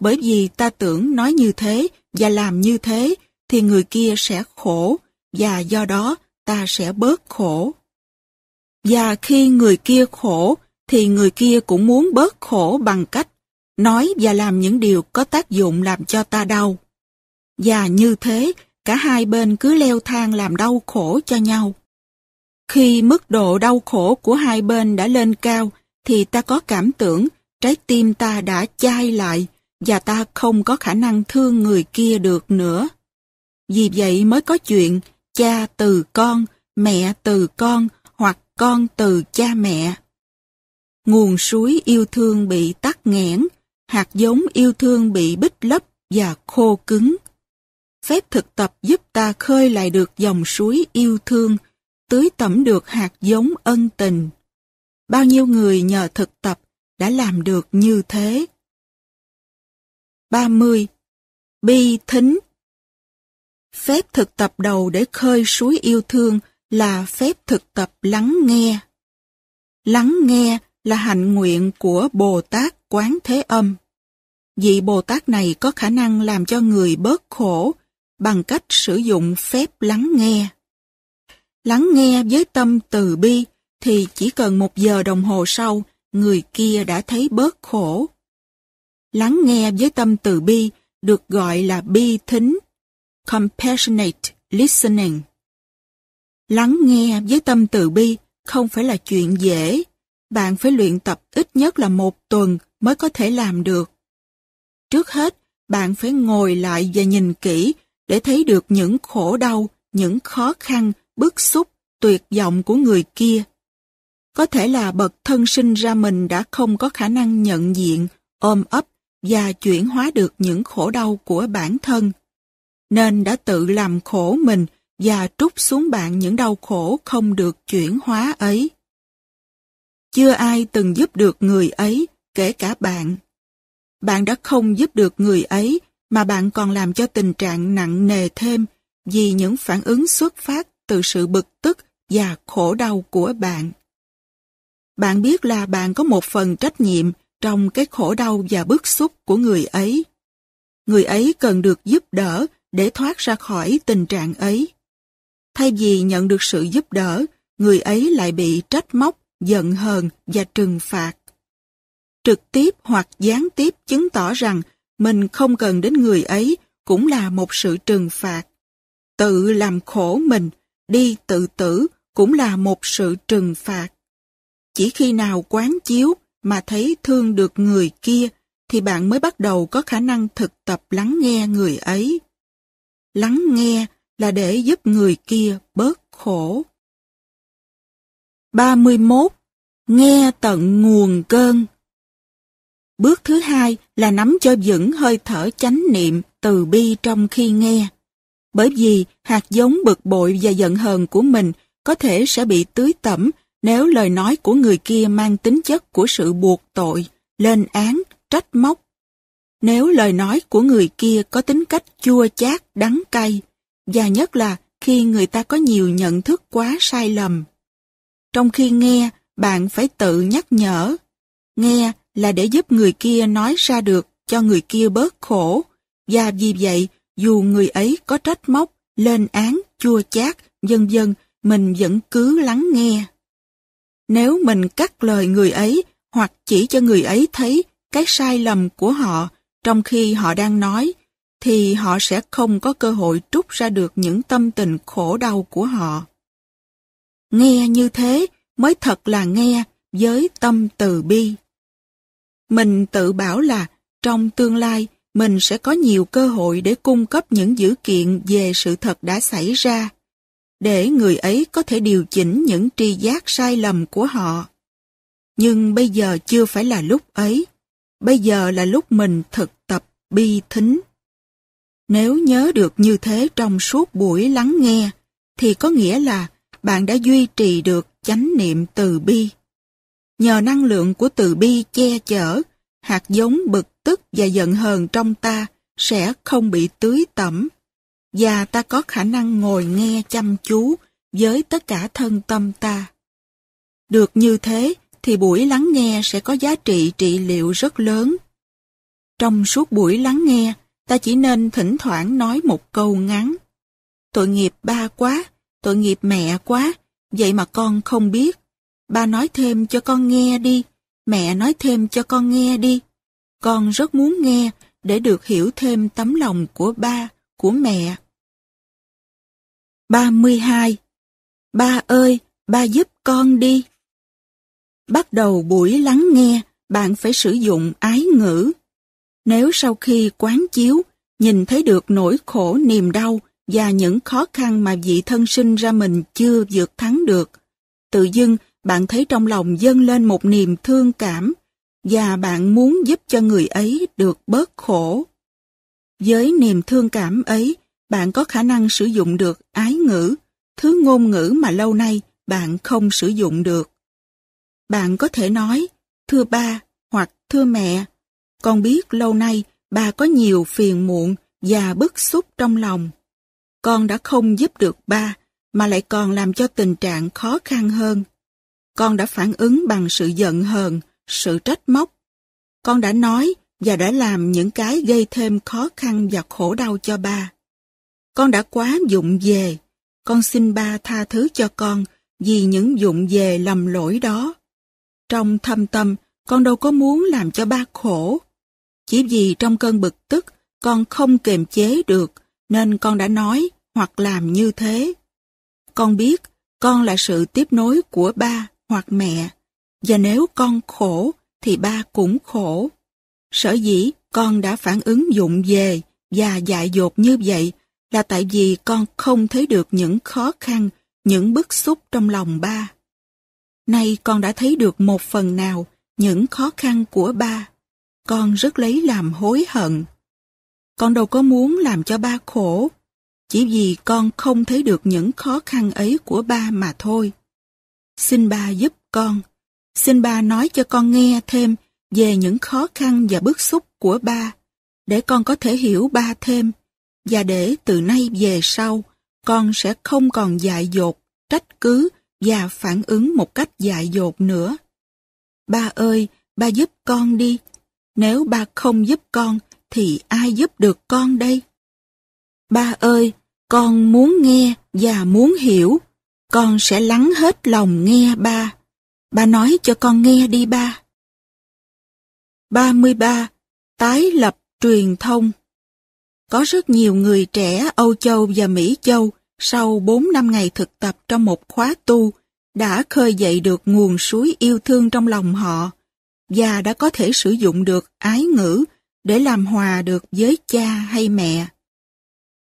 Speaker 2: Bởi vì ta tưởng nói như thế và làm như thế thì người kia sẽ khổ và do đó ta sẽ bớt khổ. Và khi người kia khổ thì người kia cũng muốn bớt khổ bằng cách nói và làm những điều có tác dụng làm cho ta đau. Và như thế, cả hai bên cứ leo thang làm đau khổ cho nhau. Khi mức độ đau khổ của hai bên đã lên cao, thì ta có cảm tưởng trái tim ta đã chai lại và ta không có khả năng thương người kia được nữa. Vì vậy mới có chuyện cha từ con, mẹ từ con hoặc con từ cha mẹ. Nguồn suối yêu thương bị tắt nghẽn, hạt giống yêu thương bị bích lấp và khô cứng. Phép thực tập giúp ta khơi lại được dòng suối yêu thương, tưới tẩm được hạt giống ân tình. Bao nhiêu người nhờ thực tập
Speaker 1: đã làm được như thế. 30.
Speaker 2: Bi thính Phép thực tập đầu để khơi suối yêu thương là phép thực tập lắng nghe. Lắng nghe là hạnh nguyện của Bồ Tát Quán Thế Âm. Vị Bồ Tát này có khả năng làm cho người bớt khổ bằng cách sử dụng phép lắng nghe. Lắng nghe với tâm từ bi thì chỉ cần một giờ đồng hồ sau, người kia đã thấy bớt khổ. Lắng nghe với tâm từ bi được gọi là bi thính, compassionate listening. Lắng nghe với tâm từ bi không phải là chuyện dễ, bạn phải luyện tập ít nhất là một tuần mới có thể làm được. Trước hết, bạn phải ngồi lại và nhìn kỹ để thấy được những khổ đau, những khó khăn bức xúc, tuyệt vọng của người kia. Có thể là bậc thân sinh ra mình đã không có khả năng nhận diện, ôm ấp và chuyển hóa được những khổ đau của bản thân, nên đã tự làm khổ mình và trút xuống bạn những đau khổ không được chuyển hóa ấy. Chưa ai từng giúp được người ấy, kể cả bạn. Bạn đã không giúp được người ấy mà bạn còn làm cho tình trạng nặng nề thêm vì những phản ứng xuất phát từ sự bực tức và khổ đau của bạn. Bạn biết là bạn có một phần trách nhiệm trong cái khổ đau và bức xúc của người ấy. Người ấy cần được giúp đỡ để thoát ra khỏi tình trạng ấy. Thay vì nhận được sự giúp đỡ, người ấy lại bị trách móc, giận hờn và trừng phạt. Trực tiếp hoặc gián tiếp chứng tỏ rằng mình không cần đến người ấy cũng là một sự trừng phạt. Tự làm khổ mình đi tự tử cũng là một sự trừng phạt. Chỉ khi nào quán chiếu mà thấy thương được người kia thì bạn mới bắt đầu có khả năng thực tập lắng nghe người ấy. Lắng nghe là để giúp người kia bớt khổ.
Speaker 1: 31. Nghe tận nguồn cơn
Speaker 2: Bước thứ hai là nắm cho vững hơi thở chánh niệm từ bi trong khi nghe bởi vì hạt giống bực bội và giận hờn của mình có thể sẽ bị tưới tẩm nếu lời nói của người kia mang tính chất của sự buộc tội, lên án, trách móc. Nếu lời nói của người kia có tính cách chua chát, đắng cay, và nhất là khi người ta có nhiều nhận thức quá sai lầm. Trong khi nghe, bạn phải tự nhắc nhở. Nghe là để giúp người kia nói ra được cho người kia bớt khổ, và vì vậy dù người ấy có trách móc, lên án, chua chát, vân vân, mình vẫn cứ lắng nghe. Nếu mình cắt lời người ấy hoặc chỉ cho người ấy thấy cái sai lầm của họ trong khi họ đang nói, thì họ sẽ không có cơ hội trút ra được những tâm tình khổ đau của họ. Nghe như thế mới thật là nghe với tâm từ bi. Mình tự bảo là trong tương lai mình sẽ có nhiều cơ hội để cung cấp những dữ kiện về sự thật đã xảy ra, để người ấy có thể điều chỉnh những tri giác sai lầm của họ. Nhưng bây giờ chưa phải là lúc ấy, bây giờ là lúc mình thực tập bi thính. Nếu nhớ được như thế trong suốt buổi lắng nghe, thì có nghĩa là bạn đã duy trì được chánh niệm từ bi. Nhờ năng lượng của từ bi che chở, hạt giống bực tức và giận hờn trong ta sẽ không bị tưới tẩm và ta có khả năng ngồi nghe chăm chú với tất cả thân tâm ta. Được như thế thì buổi lắng nghe sẽ có giá trị trị liệu rất lớn. Trong suốt buổi lắng nghe, ta chỉ nên thỉnh thoảng nói một câu ngắn. Tội nghiệp ba quá, tội nghiệp mẹ quá, vậy mà con không biết. Ba nói thêm cho con nghe đi, mẹ nói thêm cho con nghe đi. Con rất muốn nghe để được hiểu thêm tấm lòng
Speaker 1: của ba, của mẹ. 32.
Speaker 2: Ba ơi, ba giúp con đi. Bắt đầu buổi lắng nghe, bạn phải sử dụng ái ngữ. Nếu sau khi quán chiếu, nhìn thấy được nỗi khổ niềm đau và những khó khăn mà vị thân sinh ra mình chưa vượt thắng được, tự dưng bạn thấy trong lòng dâng lên một niềm thương cảm, và bạn muốn giúp cho người ấy được bớt khổ. Với niềm thương cảm ấy, bạn có khả năng sử dụng được ái ngữ, thứ ngôn ngữ mà lâu nay bạn không sử dụng được. Bạn có thể nói, thưa ba hoặc thưa mẹ, con biết lâu nay ba có nhiều phiền muộn và bức xúc trong lòng. Con đã không giúp được ba, mà lại còn làm cho tình trạng khó khăn hơn. Con đã phản ứng bằng sự giận hờn, sự trách móc. Con đã nói và đã làm những cái gây thêm khó khăn và khổ đau cho ba. Con đã quá dụng về. Con xin ba tha thứ cho con vì những dụng về lầm lỗi đó. Trong thâm tâm, con đâu có muốn làm cho ba khổ. Chỉ vì trong cơn bực tức, con không kiềm chế được, nên con đã nói hoặc làm như thế. Con biết, con là sự tiếp nối của ba hoặc mẹ và nếu con khổ thì ba cũng khổ. Sở dĩ con đã phản ứng dụng về và dại dột như vậy là tại vì con không thấy được những khó khăn, những bức xúc trong lòng ba. Nay con đã thấy được một phần nào những khó khăn của ba. Con rất lấy làm hối hận. Con đâu có muốn làm cho ba khổ, chỉ vì con không thấy được những khó khăn ấy của ba mà thôi. Xin ba giúp con Xin ba nói cho con nghe thêm về những khó khăn và bức xúc của ba, để con có thể hiểu ba thêm, và để từ nay về sau, con sẽ không còn dại dột, trách cứ và phản ứng một cách dại dột nữa. Ba ơi, ba giúp con đi. Nếu ba không giúp con, thì ai giúp được con đây? Ba ơi, con muốn nghe và muốn hiểu. Con sẽ lắng hết lòng nghe ba. Ba nói cho con nghe đi ba. 33. Tái lập truyền thông Có rất nhiều người trẻ Âu Châu và Mỹ Châu sau 4 năm ngày thực tập trong một khóa tu đã khơi dậy được nguồn suối yêu thương trong lòng họ và đã có thể sử dụng được ái ngữ để làm hòa được với cha hay mẹ.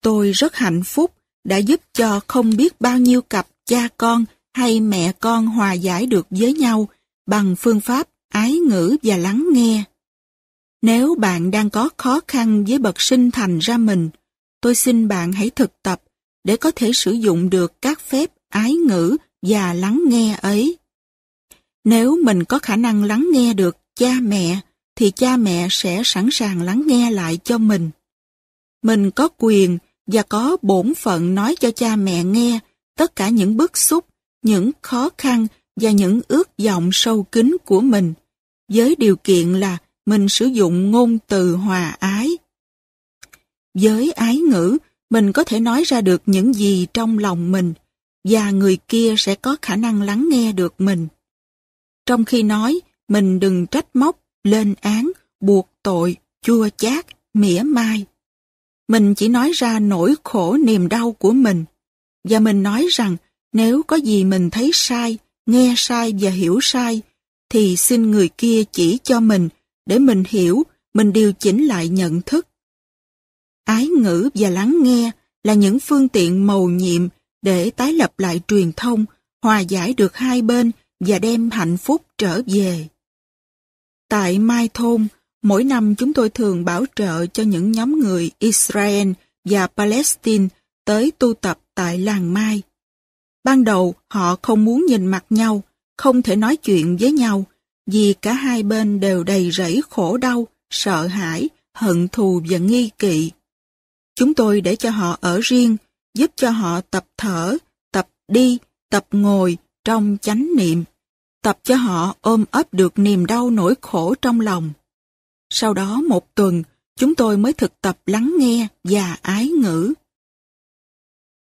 Speaker 2: Tôi rất hạnh phúc đã giúp cho không biết bao nhiêu cặp cha con hay mẹ con hòa giải được với nhau bằng phương pháp ái ngữ và lắng nghe. Nếu bạn đang có khó khăn với bậc sinh thành ra mình, tôi xin bạn hãy thực tập để có thể sử dụng được các phép ái ngữ và lắng nghe ấy. Nếu mình có khả năng lắng nghe được cha mẹ, thì cha mẹ sẽ sẵn sàng lắng nghe lại cho mình. Mình có quyền và có bổn phận nói cho cha mẹ nghe tất cả những bức xúc những khó khăn và những ước vọng sâu kín của mình, với điều kiện là mình sử dụng ngôn từ hòa ái. Với ái ngữ, mình có thể nói ra được những gì trong lòng mình và người kia sẽ có khả năng lắng nghe được mình. Trong khi nói, mình đừng trách móc, lên án, buộc tội, chua chát, mỉa mai. Mình chỉ nói ra nỗi khổ niềm đau của mình và mình nói rằng nếu có gì mình thấy sai, nghe sai và hiểu sai, thì xin người kia chỉ cho mình để mình hiểu, mình điều chỉnh lại nhận thức. Ái ngữ và lắng nghe là những phương tiện mầu nhiệm để tái lập lại truyền thông, hòa giải được hai bên và đem hạnh phúc trở về. Tại Mai Thôn, mỗi năm chúng tôi thường bảo trợ cho những nhóm người Israel và Palestine tới tu tập tại làng Mai. Ban đầu họ không muốn nhìn mặt nhau, không thể nói chuyện với nhau, vì cả hai bên đều đầy rẫy khổ đau, sợ hãi, hận thù và nghi kỵ. Chúng tôi để cho họ ở riêng, giúp cho họ tập thở, tập đi, tập ngồi trong chánh niệm, tập cho họ ôm ấp được niềm đau nỗi khổ trong lòng. Sau đó một tuần, chúng tôi mới thực tập lắng nghe và ái ngữ.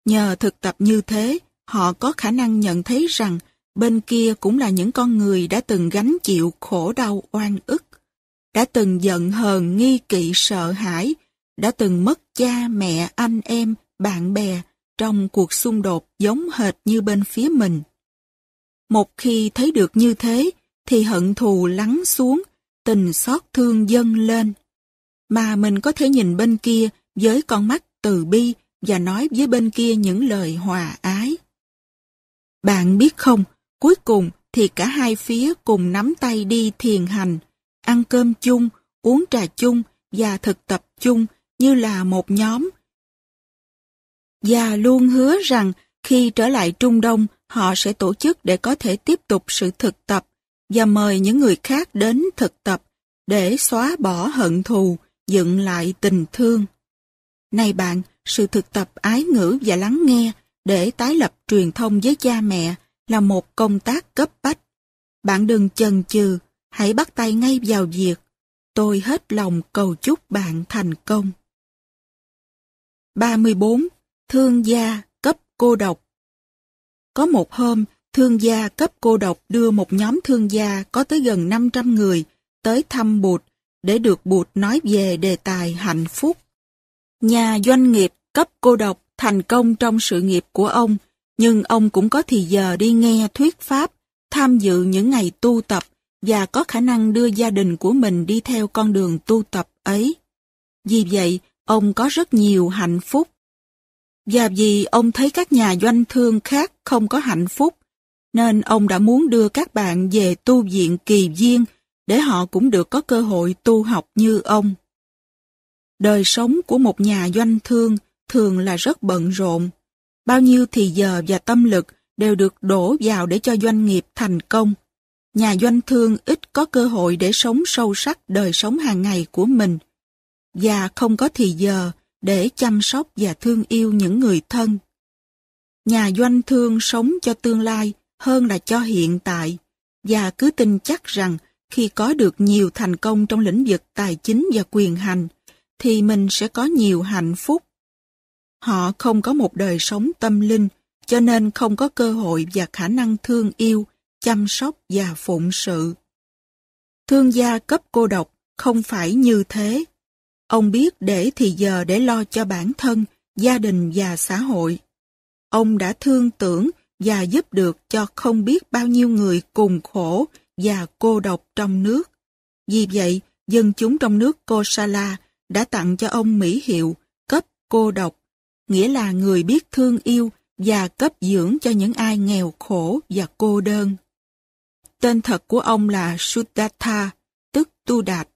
Speaker 2: Nhờ thực tập như thế, họ có khả năng nhận thấy rằng bên kia cũng là những con người đã từng gánh chịu khổ đau oan ức, đã từng giận hờn nghi kỵ sợ hãi, đã từng mất cha mẹ anh em, bạn bè trong cuộc xung đột giống hệt như bên phía mình. Một khi thấy được như thế, thì hận thù lắng xuống, tình xót thương dâng lên. Mà mình có thể nhìn bên kia với con mắt từ bi và nói với bên kia những lời hòa ái. Bạn biết không, cuối cùng thì cả hai phía cùng nắm tay đi thiền hành, ăn cơm chung, uống trà chung và thực tập chung như là một nhóm. Và luôn hứa rằng khi trở lại Trung Đông, họ sẽ tổ chức để có thể tiếp tục sự thực tập và mời những người khác đến thực tập để xóa bỏ hận thù, dựng lại tình thương. Này bạn, sự thực tập ái ngữ và lắng nghe để tái lập truyền thông với cha mẹ là một công tác cấp bách. Bạn đừng chần chừ, hãy bắt tay ngay vào việc. Tôi hết lòng cầu chúc bạn thành công. 34. Thương gia cấp cô độc Có một hôm, thương gia cấp cô độc đưa một nhóm thương gia có tới gần 500 người tới thăm Bụt để được Bụt nói về đề tài hạnh phúc. Nhà doanh nghiệp cấp cô độc thành công trong sự nghiệp của ông, nhưng ông cũng có thì giờ đi nghe thuyết pháp, tham dự những ngày tu tập và có khả năng đưa gia đình của mình đi theo con đường tu tập ấy. Vì vậy, ông có rất nhiều hạnh phúc. Và vì ông thấy các nhà doanh thương khác không có hạnh phúc, nên ông đã muốn đưa các bạn về tu viện kỳ viên để họ cũng được có cơ hội tu học như ông. Đời sống của một nhà doanh thương thường là rất bận rộn. Bao nhiêu thì giờ và tâm lực đều được đổ vào để cho doanh nghiệp thành công. Nhà doanh thương ít có cơ hội để sống sâu sắc đời sống hàng ngày của mình và không có thì giờ để chăm sóc và thương yêu những người thân. Nhà doanh thương sống cho tương lai hơn là cho hiện tại và cứ tin chắc rằng khi có được nhiều thành công trong lĩnh vực tài chính và quyền hành thì mình sẽ có nhiều hạnh phúc Họ không có một đời sống tâm linh, cho nên không có cơ hội và khả năng thương yêu, chăm sóc và phụng sự. Thương gia cấp cô độc không phải như thế. Ông biết để thì giờ để lo cho bản thân, gia đình và xã hội. Ông đã thương tưởng và giúp được cho không biết bao nhiêu người cùng khổ và cô độc trong nước. Vì vậy, dân chúng trong nước Kosala đã tặng cho ông mỹ hiệu cấp cô độc nghĩa là người biết thương yêu và cấp dưỡng cho những ai nghèo khổ và cô đơn. Tên thật của ông là Suddhatha, tức Tu Đạt.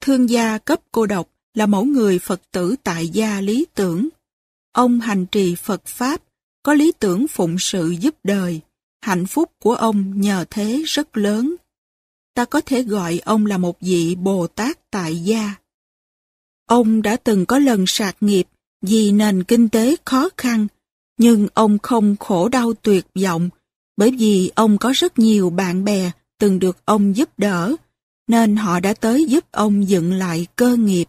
Speaker 2: Thương gia cấp cô độc là mẫu người Phật tử tại gia lý tưởng. Ông hành trì Phật Pháp, có lý tưởng phụng sự giúp đời. Hạnh phúc của ông nhờ thế rất lớn. Ta có thể gọi ông là một vị Bồ Tát tại gia. Ông đã từng có lần sạc nghiệp vì nền kinh tế khó khăn, nhưng ông không khổ đau tuyệt vọng, bởi vì ông có rất nhiều bạn bè từng được ông giúp đỡ, nên
Speaker 1: họ đã tới giúp ông dựng lại cơ nghiệp.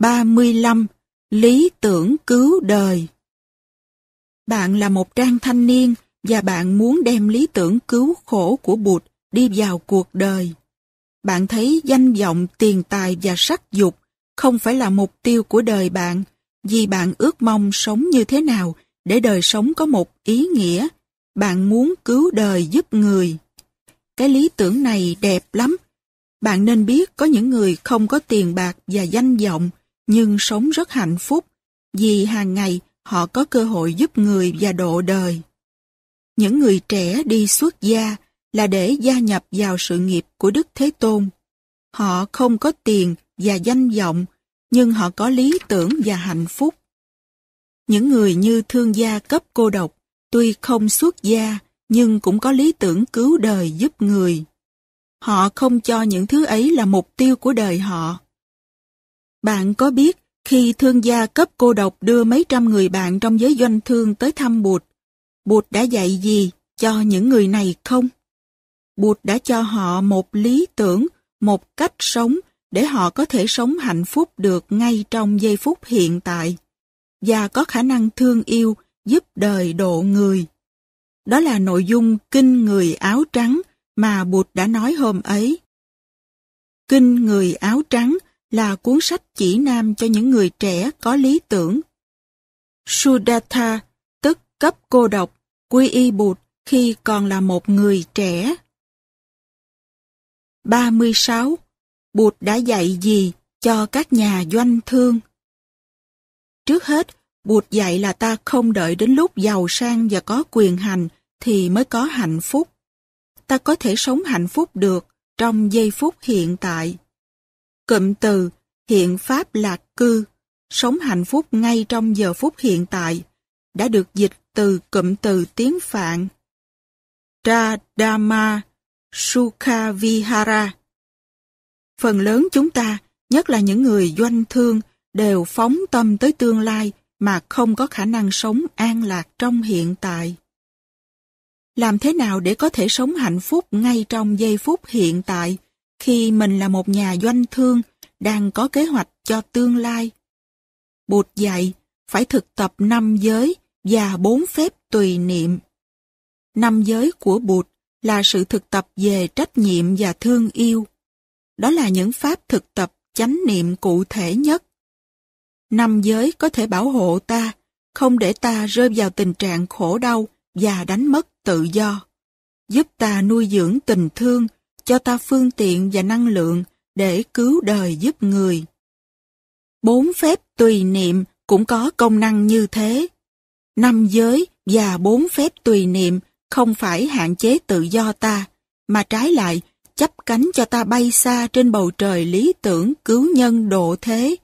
Speaker 2: 35. Lý tưởng cứu đời Bạn là một trang thanh niên và bạn muốn đem lý tưởng cứu khổ của Bụt đi vào cuộc đời. Bạn thấy danh vọng, tiền tài và sắc dục không phải là mục tiêu của đời bạn, vì bạn ước mong sống như thế nào để đời sống có một ý nghĩa. Bạn muốn cứu đời giúp người. Cái lý tưởng này đẹp lắm. Bạn nên biết có những người không có tiền bạc và danh vọng nhưng sống rất hạnh phúc vì hàng ngày họ có cơ hội giúp người và độ đời. Những người trẻ đi xuất gia là để gia nhập vào sự nghiệp của Đức Thế Tôn. Họ không có tiền và danh vọng, nhưng họ có lý tưởng và hạnh phúc. Những người như thương gia cấp cô độc, tuy không xuất gia, nhưng cũng có lý tưởng cứu đời giúp người. Họ không cho những thứ ấy là mục tiêu của đời họ. Bạn có biết khi thương gia cấp cô độc đưa mấy trăm người bạn trong giới doanh thương tới thăm Bụt, Bụt đã dạy gì cho những người này không? Bụt đã cho họ một lý tưởng một cách sống để họ có thể sống hạnh phúc được ngay trong giây phút hiện tại và có khả năng thương yêu giúp đời độ người. Đó là nội dung Kinh Người Áo Trắng mà Bụt đã nói hôm ấy. Kinh Người Áo Trắng là cuốn sách chỉ nam cho những người trẻ có lý tưởng. Sudatta, tức cấp cô độc, quy y Bụt khi còn là một người trẻ. 36. Bụt đã dạy gì cho các nhà doanh thương? Trước hết, Bụt dạy là ta không đợi đến lúc giàu sang và có quyền hành thì mới có hạnh phúc. Ta có thể sống hạnh phúc được trong giây phút hiện tại. Cụm từ hiện pháp lạc cư, sống hạnh phúc ngay trong giờ phút hiện tại, đã được dịch từ cụm từ tiếng Phạn. Tra Dhamma Sukhavihara. Phần lớn chúng ta, nhất là những người doanh thương, đều phóng tâm tới tương lai mà không có khả năng sống an lạc trong hiện tại. Làm thế nào để có thể sống hạnh phúc ngay trong giây phút hiện tại khi mình là một nhà doanh thương đang có kế hoạch cho tương lai? Bụt dạy phải thực tập năm giới và bốn phép tùy niệm. Năm giới của Bụt là sự thực tập về trách nhiệm và thương yêu. Đó là những pháp thực tập chánh niệm cụ thể nhất. Năm giới có thể bảo hộ ta, không để ta rơi vào tình trạng khổ đau và đánh mất tự do. Giúp ta nuôi dưỡng tình thương, cho ta phương tiện và năng lượng để cứu đời giúp người. Bốn phép tùy niệm cũng có công năng như thế. Năm giới và bốn phép tùy niệm không phải hạn chế tự do ta, mà trái lại, chấp cánh cho ta bay xa trên bầu trời lý tưởng cứu nhân độ thế,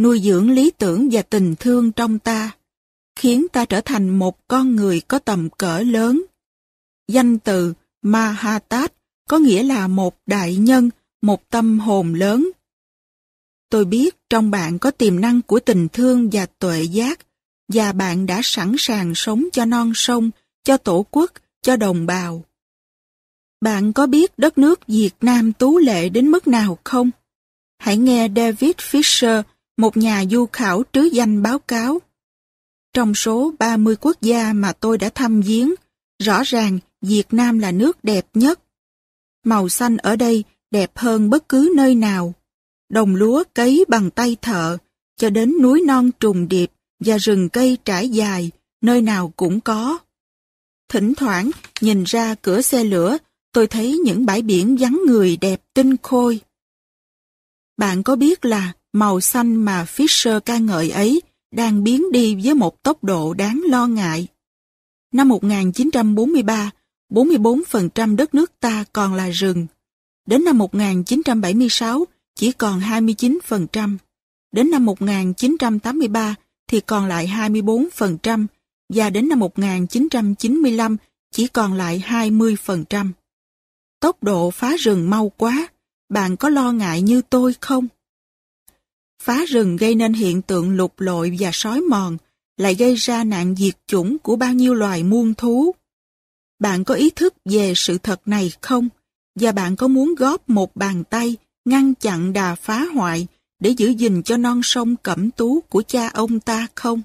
Speaker 2: nuôi dưỡng lý tưởng và tình thương trong ta, khiến ta trở thành một con người có tầm cỡ lớn. Danh từ Mahatat có nghĩa là một đại nhân, một tâm hồn lớn. Tôi biết trong bạn có tiềm năng của tình thương và tuệ giác, và bạn đã sẵn sàng sống cho non sông, cho tổ quốc, cho đồng bào. Bạn có biết đất nước Việt Nam tú lệ đến mức nào không? Hãy nghe David Fisher, một nhà du khảo trứ danh báo cáo. Trong số 30 quốc gia mà tôi đã thăm viếng, rõ ràng Việt Nam là nước đẹp nhất. Màu xanh ở đây đẹp hơn bất cứ nơi nào. Đồng lúa cấy bằng tay thợ, cho đến núi non trùng điệp và rừng cây trải dài, nơi nào cũng có. Thỉnh thoảng, nhìn ra cửa xe lửa, tôi thấy những bãi biển vắng người đẹp tinh khôi. Bạn có biết là màu xanh mà Fisher ca ngợi ấy đang biến đi với một tốc độ đáng lo ngại. Năm 1943, 44% đất nước ta còn là rừng. Đến năm 1976, chỉ còn 29%. Đến năm 1983 thì còn lại 24%, và đến năm 1995 chỉ còn lại 20%. Tốc độ phá rừng mau quá, bạn có lo ngại như tôi không? Phá rừng gây nên hiện tượng lục lội và sói mòn, lại gây ra nạn diệt chủng của bao nhiêu loài muôn thú. Bạn có ý thức về sự thật này không? Và bạn có muốn góp một bàn tay ngăn chặn đà phá hoại để giữ gìn cho non sông cẩm tú của cha ông ta không?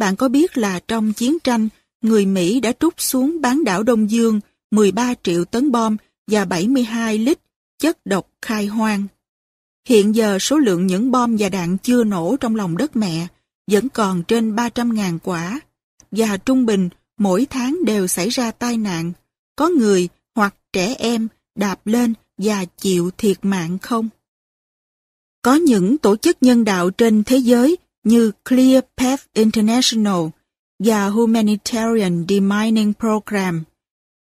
Speaker 2: Bạn có biết là trong chiến tranh, người Mỹ đã trút xuống bán đảo Đông Dương 13 triệu tấn bom và 72 lít chất độc khai hoang. Hiện giờ số lượng những bom và đạn chưa nổ trong lòng đất mẹ vẫn còn trên 300.000 quả và trung bình mỗi tháng đều xảy ra tai nạn. Có người hoặc trẻ em đạp lên và chịu thiệt mạng không? Có những tổ chức nhân đạo trên thế giới như ClearPath International và Humanitarian Demining Program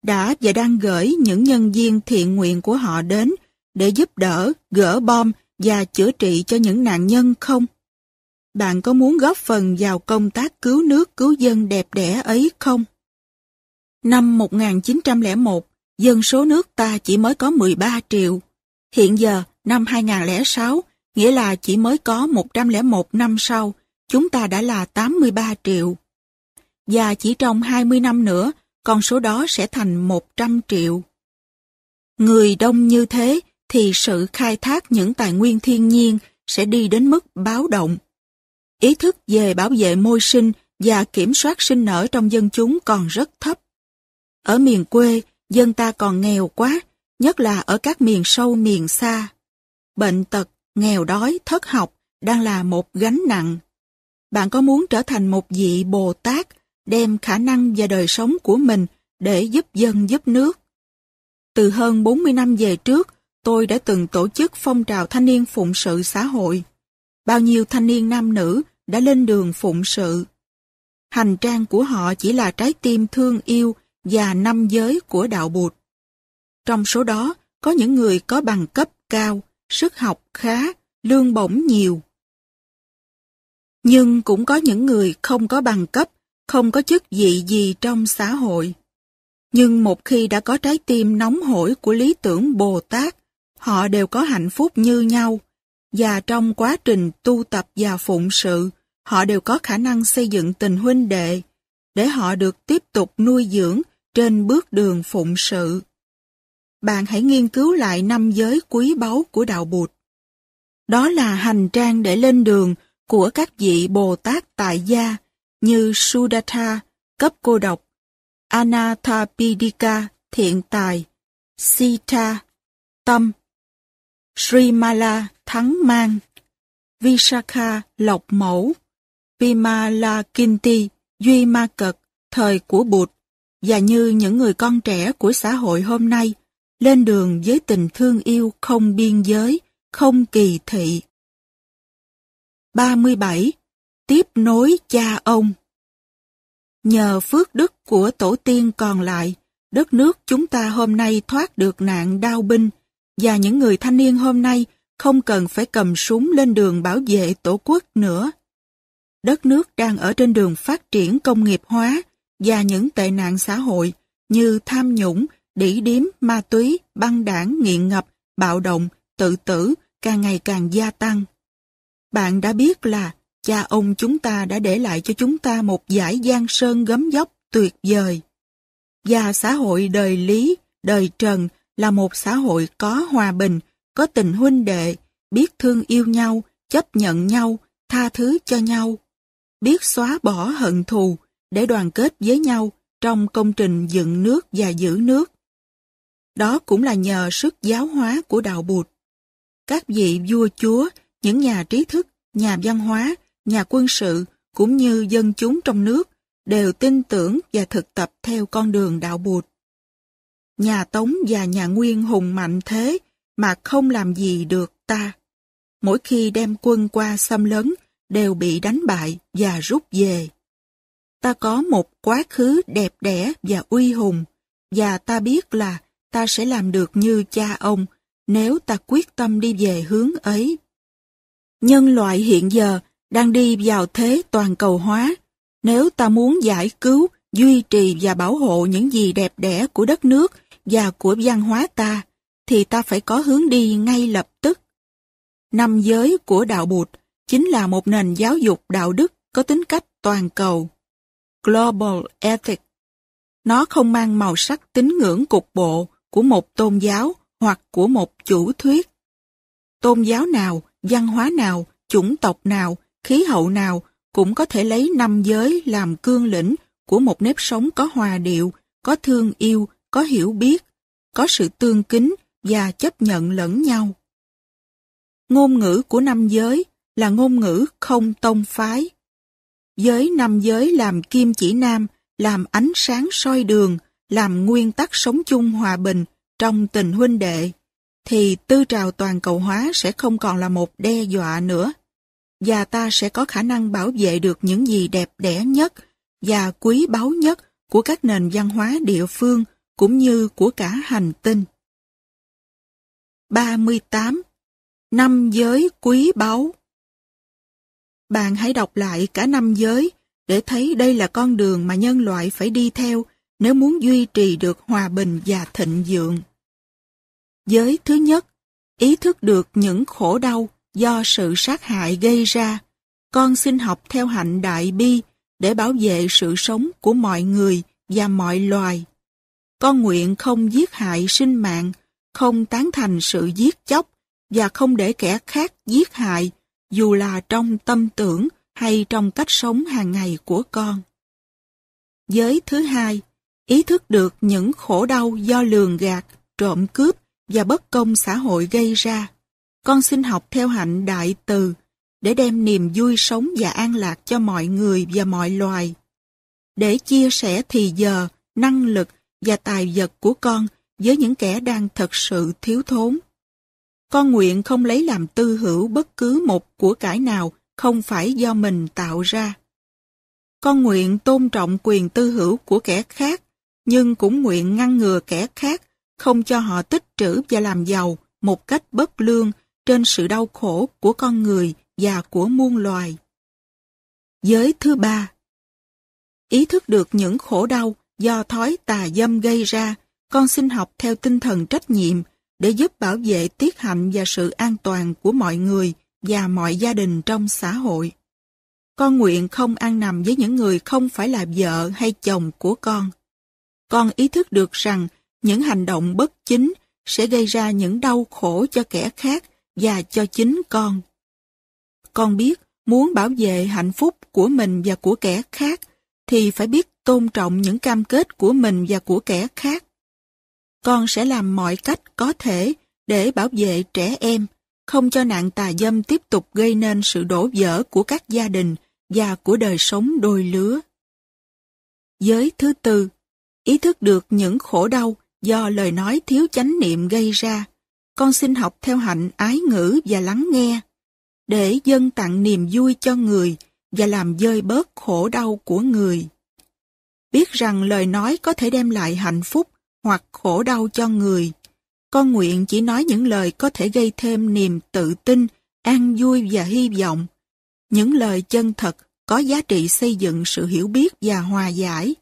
Speaker 2: đã và đang gửi những nhân viên thiện nguyện của họ đến để giúp đỡ, gỡ bom và chữa trị cho những nạn nhân không? Bạn có muốn góp phần vào công tác cứu nước cứu dân đẹp đẽ ấy không? Năm 1901, dân số nước ta chỉ mới có 13 triệu. Hiện giờ, năm 2006, nghĩa là chỉ mới có 101 năm sau, chúng ta đã là 83 triệu. Và chỉ trong 20 năm nữa, con số đó sẽ thành 100 triệu. Người đông như thế thì sự khai thác những tài nguyên thiên nhiên sẽ đi đến mức báo động. Ý thức về bảo vệ môi sinh và kiểm soát sinh nở trong dân chúng còn rất thấp. Ở miền quê, dân ta còn nghèo quá, nhất là ở các miền sâu miền xa. Bệnh tật nghèo đói, thất học đang là một gánh nặng. Bạn có muốn trở thành một vị Bồ Tát, đem khả năng và đời sống của mình để giúp dân giúp nước? Từ hơn 40 năm về trước, tôi đã từng tổ chức phong trào thanh niên phụng sự xã hội. Bao nhiêu thanh niên nam nữ đã lên đường phụng sự. Hành trang của họ chỉ là trái tim thương yêu và năm giới của đạo bụt. Trong số đó, có những người có bằng cấp cao, sức học khá, lương bổng nhiều. Nhưng cũng có những người không có bằng cấp, không có chức vị gì trong xã hội. Nhưng một khi đã có trái tim nóng hổi của lý tưởng Bồ Tát, họ đều có hạnh phúc như nhau, và trong quá trình tu tập và phụng sự, họ đều có khả năng xây dựng tình huynh đệ, để họ được tiếp tục nuôi dưỡng trên bước đường phụng sự bạn hãy nghiên cứu lại năm giới quý báu của Đạo Bụt. Đó là hành trang để lên đường của các vị Bồ Tát tại gia như Sudatha, cấp cô độc, Anathapindika, thiện tài, Sita, tâm, Srimala, thắng mang, Visakha, lộc mẫu, Vimala Kinti, Duy Ma Cật, thời của Bụt, và như những người con trẻ của xã hội hôm nay, lên đường với tình thương yêu không biên giới, không kỳ thị.
Speaker 1: 37. Tiếp nối cha ông
Speaker 2: Nhờ phước đức của tổ tiên còn lại, đất nước chúng ta hôm nay thoát được nạn đau binh, và những người thanh niên hôm nay không cần phải cầm súng lên đường bảo vệ tổ quốc nữa. Đất nước đang ở trên đường phát triển công nghiệp hóa và những tệ nạn xã hội như tham nhũng, đỉ điếm, ma túy, băng đảng, nghiện ngập, bạo động, tự tử càng ngày càng gia tăng. Bạn đã biết là cha ông chúng ta đã để lại cho chúng ta một giải giang sơn gấm dốc tuyệt vời. Và xã hội đời lý, đời trần là một xã hội có hòa bình, có tình huynh đệ, biết thương yêu nhau, chấp nhận nhau, tha thứ cho nhau, biết xóa bỏ hận thù để đoàn kết với nhau trong công trình dựng nước và giữ nước. Đó cũng là nhờ sức giáo hóa của đạo bụt. Các vị vua chúa, những nhà trí thức, nhà văn hóa, nhà quân sự cũng như dân chúng trong nước đều tin tưởng và thực tập theo con đường đạo bụt. Nhà Tống và nhà Nguyên hùng mạnh thế mà không làm gì được ta. Mỗi khi đem quân qua xâm lấn đều bị đánh bại và rút về. Ta có một quá khứ đẹp đẽ và uy hùng và ta biết là ta sẽ làm được như cha ông nếu ta quyết tâm đi về hướng ấy. Nhân loại hiện giờ đang đi vào thế toàn cầu hóa. Nếu ta muốn giải cứu, duy trì và bảo hộ những gì đẹp đẽ của đất nước và của văn hóa ta, thì ta phải có hướng đi ngay lập tức. Năm giới của Đạo Bụt chính là một nền giáo dục đạo đức có tính cách toàn cầu. Global Ethics Nó không mang màu sắc tín ngưỡng cục bộ, của một tôn giáo hoặc của một chủ thuyết. Tôn giáo nào, văn hóa nào, chủng tộc nào, khí hậu nào cũng có thể lấy năm giới làm cương lĩnh của một nếp sống có hòa điệu, có thương yêu, có hiểu biết, có sự tương kính và chấp nhận lẫn nhau. Ngôn ngữ của năm giới là ngôn ngữ không tông phái. Giới năm giới làm kim chỉ nam, làm ánh sáng soi đường, làm nguyên tắc sống chung hòa bình trong tình huynh đệ, thì tư trào toàn cầu hóa sẽ không còn là một đe dọa nữa, và ta sẽ có khả năng bảo vệ được những gì đẹp đẽ nhất và quý báu nhất của các nền văn hóa địa phương cũng như của cả hành tinh. 38. Năm giới quý báu Bạn hãy đọc lại cả năm giới để thấy đây là con đường mà nhân loại phải đi theo nếu muốn duy trì được hòa bình và thịnh vượng. Giới thứ nhất, ý thức được những khổ đau do sự sát hại gây ra, con xin học theo hạnh đại bi để bảo vệ sự sống của mọi người và mọi loài. Con nguyện không giết hại sinh mạng, không tán thành sự giết chóc và không để kẻ khác giết hại dù là trong tâm tưởng hay trong cách sống hàng ngày của con. Giới thứ hai, ý thức được những khổ đau do lường gạt, trộm cướp và bất công xã hội gây ra. Con xin học theo hạnh đại từ để đem niềm vui sống và an lạc cho mọi người và mọi loài. Để chia sẻ thì giờ, năng lực và tài vật của con với những kẻ đang thật sự thiếu thốn. Con nguyện không lấy làm tư hữu bất cứ một của cải nào không phải do mình tạo ra. Con nguyện tôn trọng quyền tư hữu của kẻ khác nhưng cũng nguyện ngăn ngừa kẻ khác, không cho họ tích trữ và làm giàu một cách bất lương trên sự đau khổ của con người và của muôn loài. Giới thứ ba Ý thức được những khổ đau do thói tà dâm gây ra, con xin học theo tinh thần trách nhiệm để giúp bảo vệ tiết hạnh và sự an toàn của mọi người và mọi gia đình trong xã hội. Con nguyện không ăn nằm với những người không phải là vợ hay chồng của con con ý thức được rằng những hành động bất chính sẽ gây ra những đau khổ cho kẻ khác và cho chính con. Con biết muốn bảo vệ hạnh phúc của mình và của kẻ khác thì phải biết tôn trọng những cam kết của mình và của kẻ khác. Con sẽ làm mọi cách có thể để bảo vệ trẻ em, không cho nạn tà dâm tiếp tục gây nên sự đổ vỡ của các gia đình và của đời sống đôi lứa. Giới thứ tư ý thức được những khổ đau do lời nói thiếu chánh niệm gây ra. Con xin học theo hạnh ái ngữ và lắng nghe, để dân tặng niềm vui cho người và làm dơi bớt khổ đau của người. Biết rằng lời nói có thể đem lại hạnh phúc hoặc khổ đau cho người. Con nguyện chỉ nói những lời có thể gây thêm niềm tự tin, an vui và hy vọng. Những lời chân thật có giá trị xây dựng sự hiểu biết và hòa giải.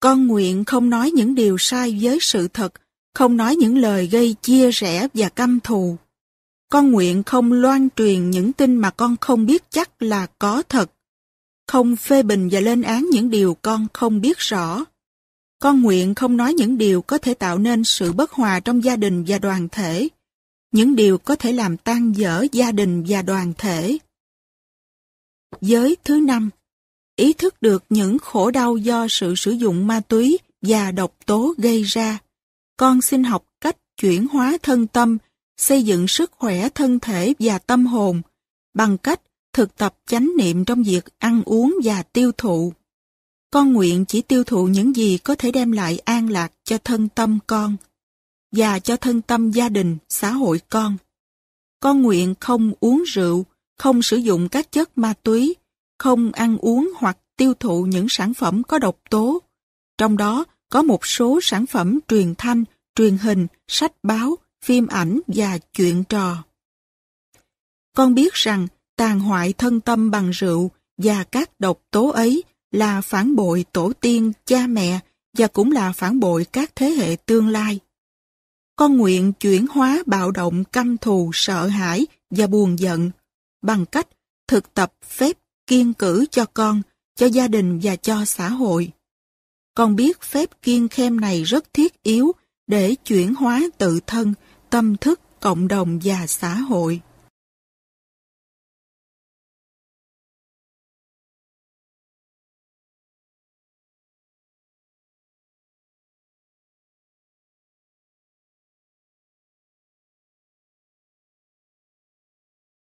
Speaker 2: Con nguyện không nói những điều sai với sự thật, không nói những lời gây chia rẽ và căm thù. Con nguyện không loan truyền những tin mà con không biết chắc là có thật. Không phê bình và lên án những điều con không biết rõ. Con nguyện không nói những điều có thể tạo nên sự bất hòa trong gia đình và đoàn thể, những điều có thể làm tan dở gia đình và đoàn thể. Giới thứ năm ý thức được những khổ đau do sự sử dụng ma túy và độc tố gây ra. Con xin học cách chuyển hóa thân tâm, xây dựng sức khỏe thân thể và tâm hồn bằng cách thực tập chánh niệm trong việc ăn uống và tiêu thụ. Con nguyện chỉ tiêu thụ những gì có thể đem lại an lạc cho thân tâm con và cho thân tâm gia đình, xã hội con. Con nguyện không uống rượu, không sử dụng các chất ma túy, không ăn uống hoặc tiêu thụ những sản phẩm có độc tố. Trong đó có một số sản phẩm truyền thanh, truyền hình, sách báo, phim ảnh và chuyện trò. Con biết rằng tàn hoại thân tâm bằng rượu và các độc tố ấy là phản bội tổ tiên, cha mẹ và cũng là phản bội các thế hệ tương lai. Con nguyện chuyển hóa bạo động căm thù, sợ hãi và buồn giận bằng cách thực tập phép kiên cử cho con, cho gia đình và cho xã hội. Con biết phép kiên khem này rất thiết yếu để chuyển hóa tự thân, tâm thức, cộng đồng và xã hội.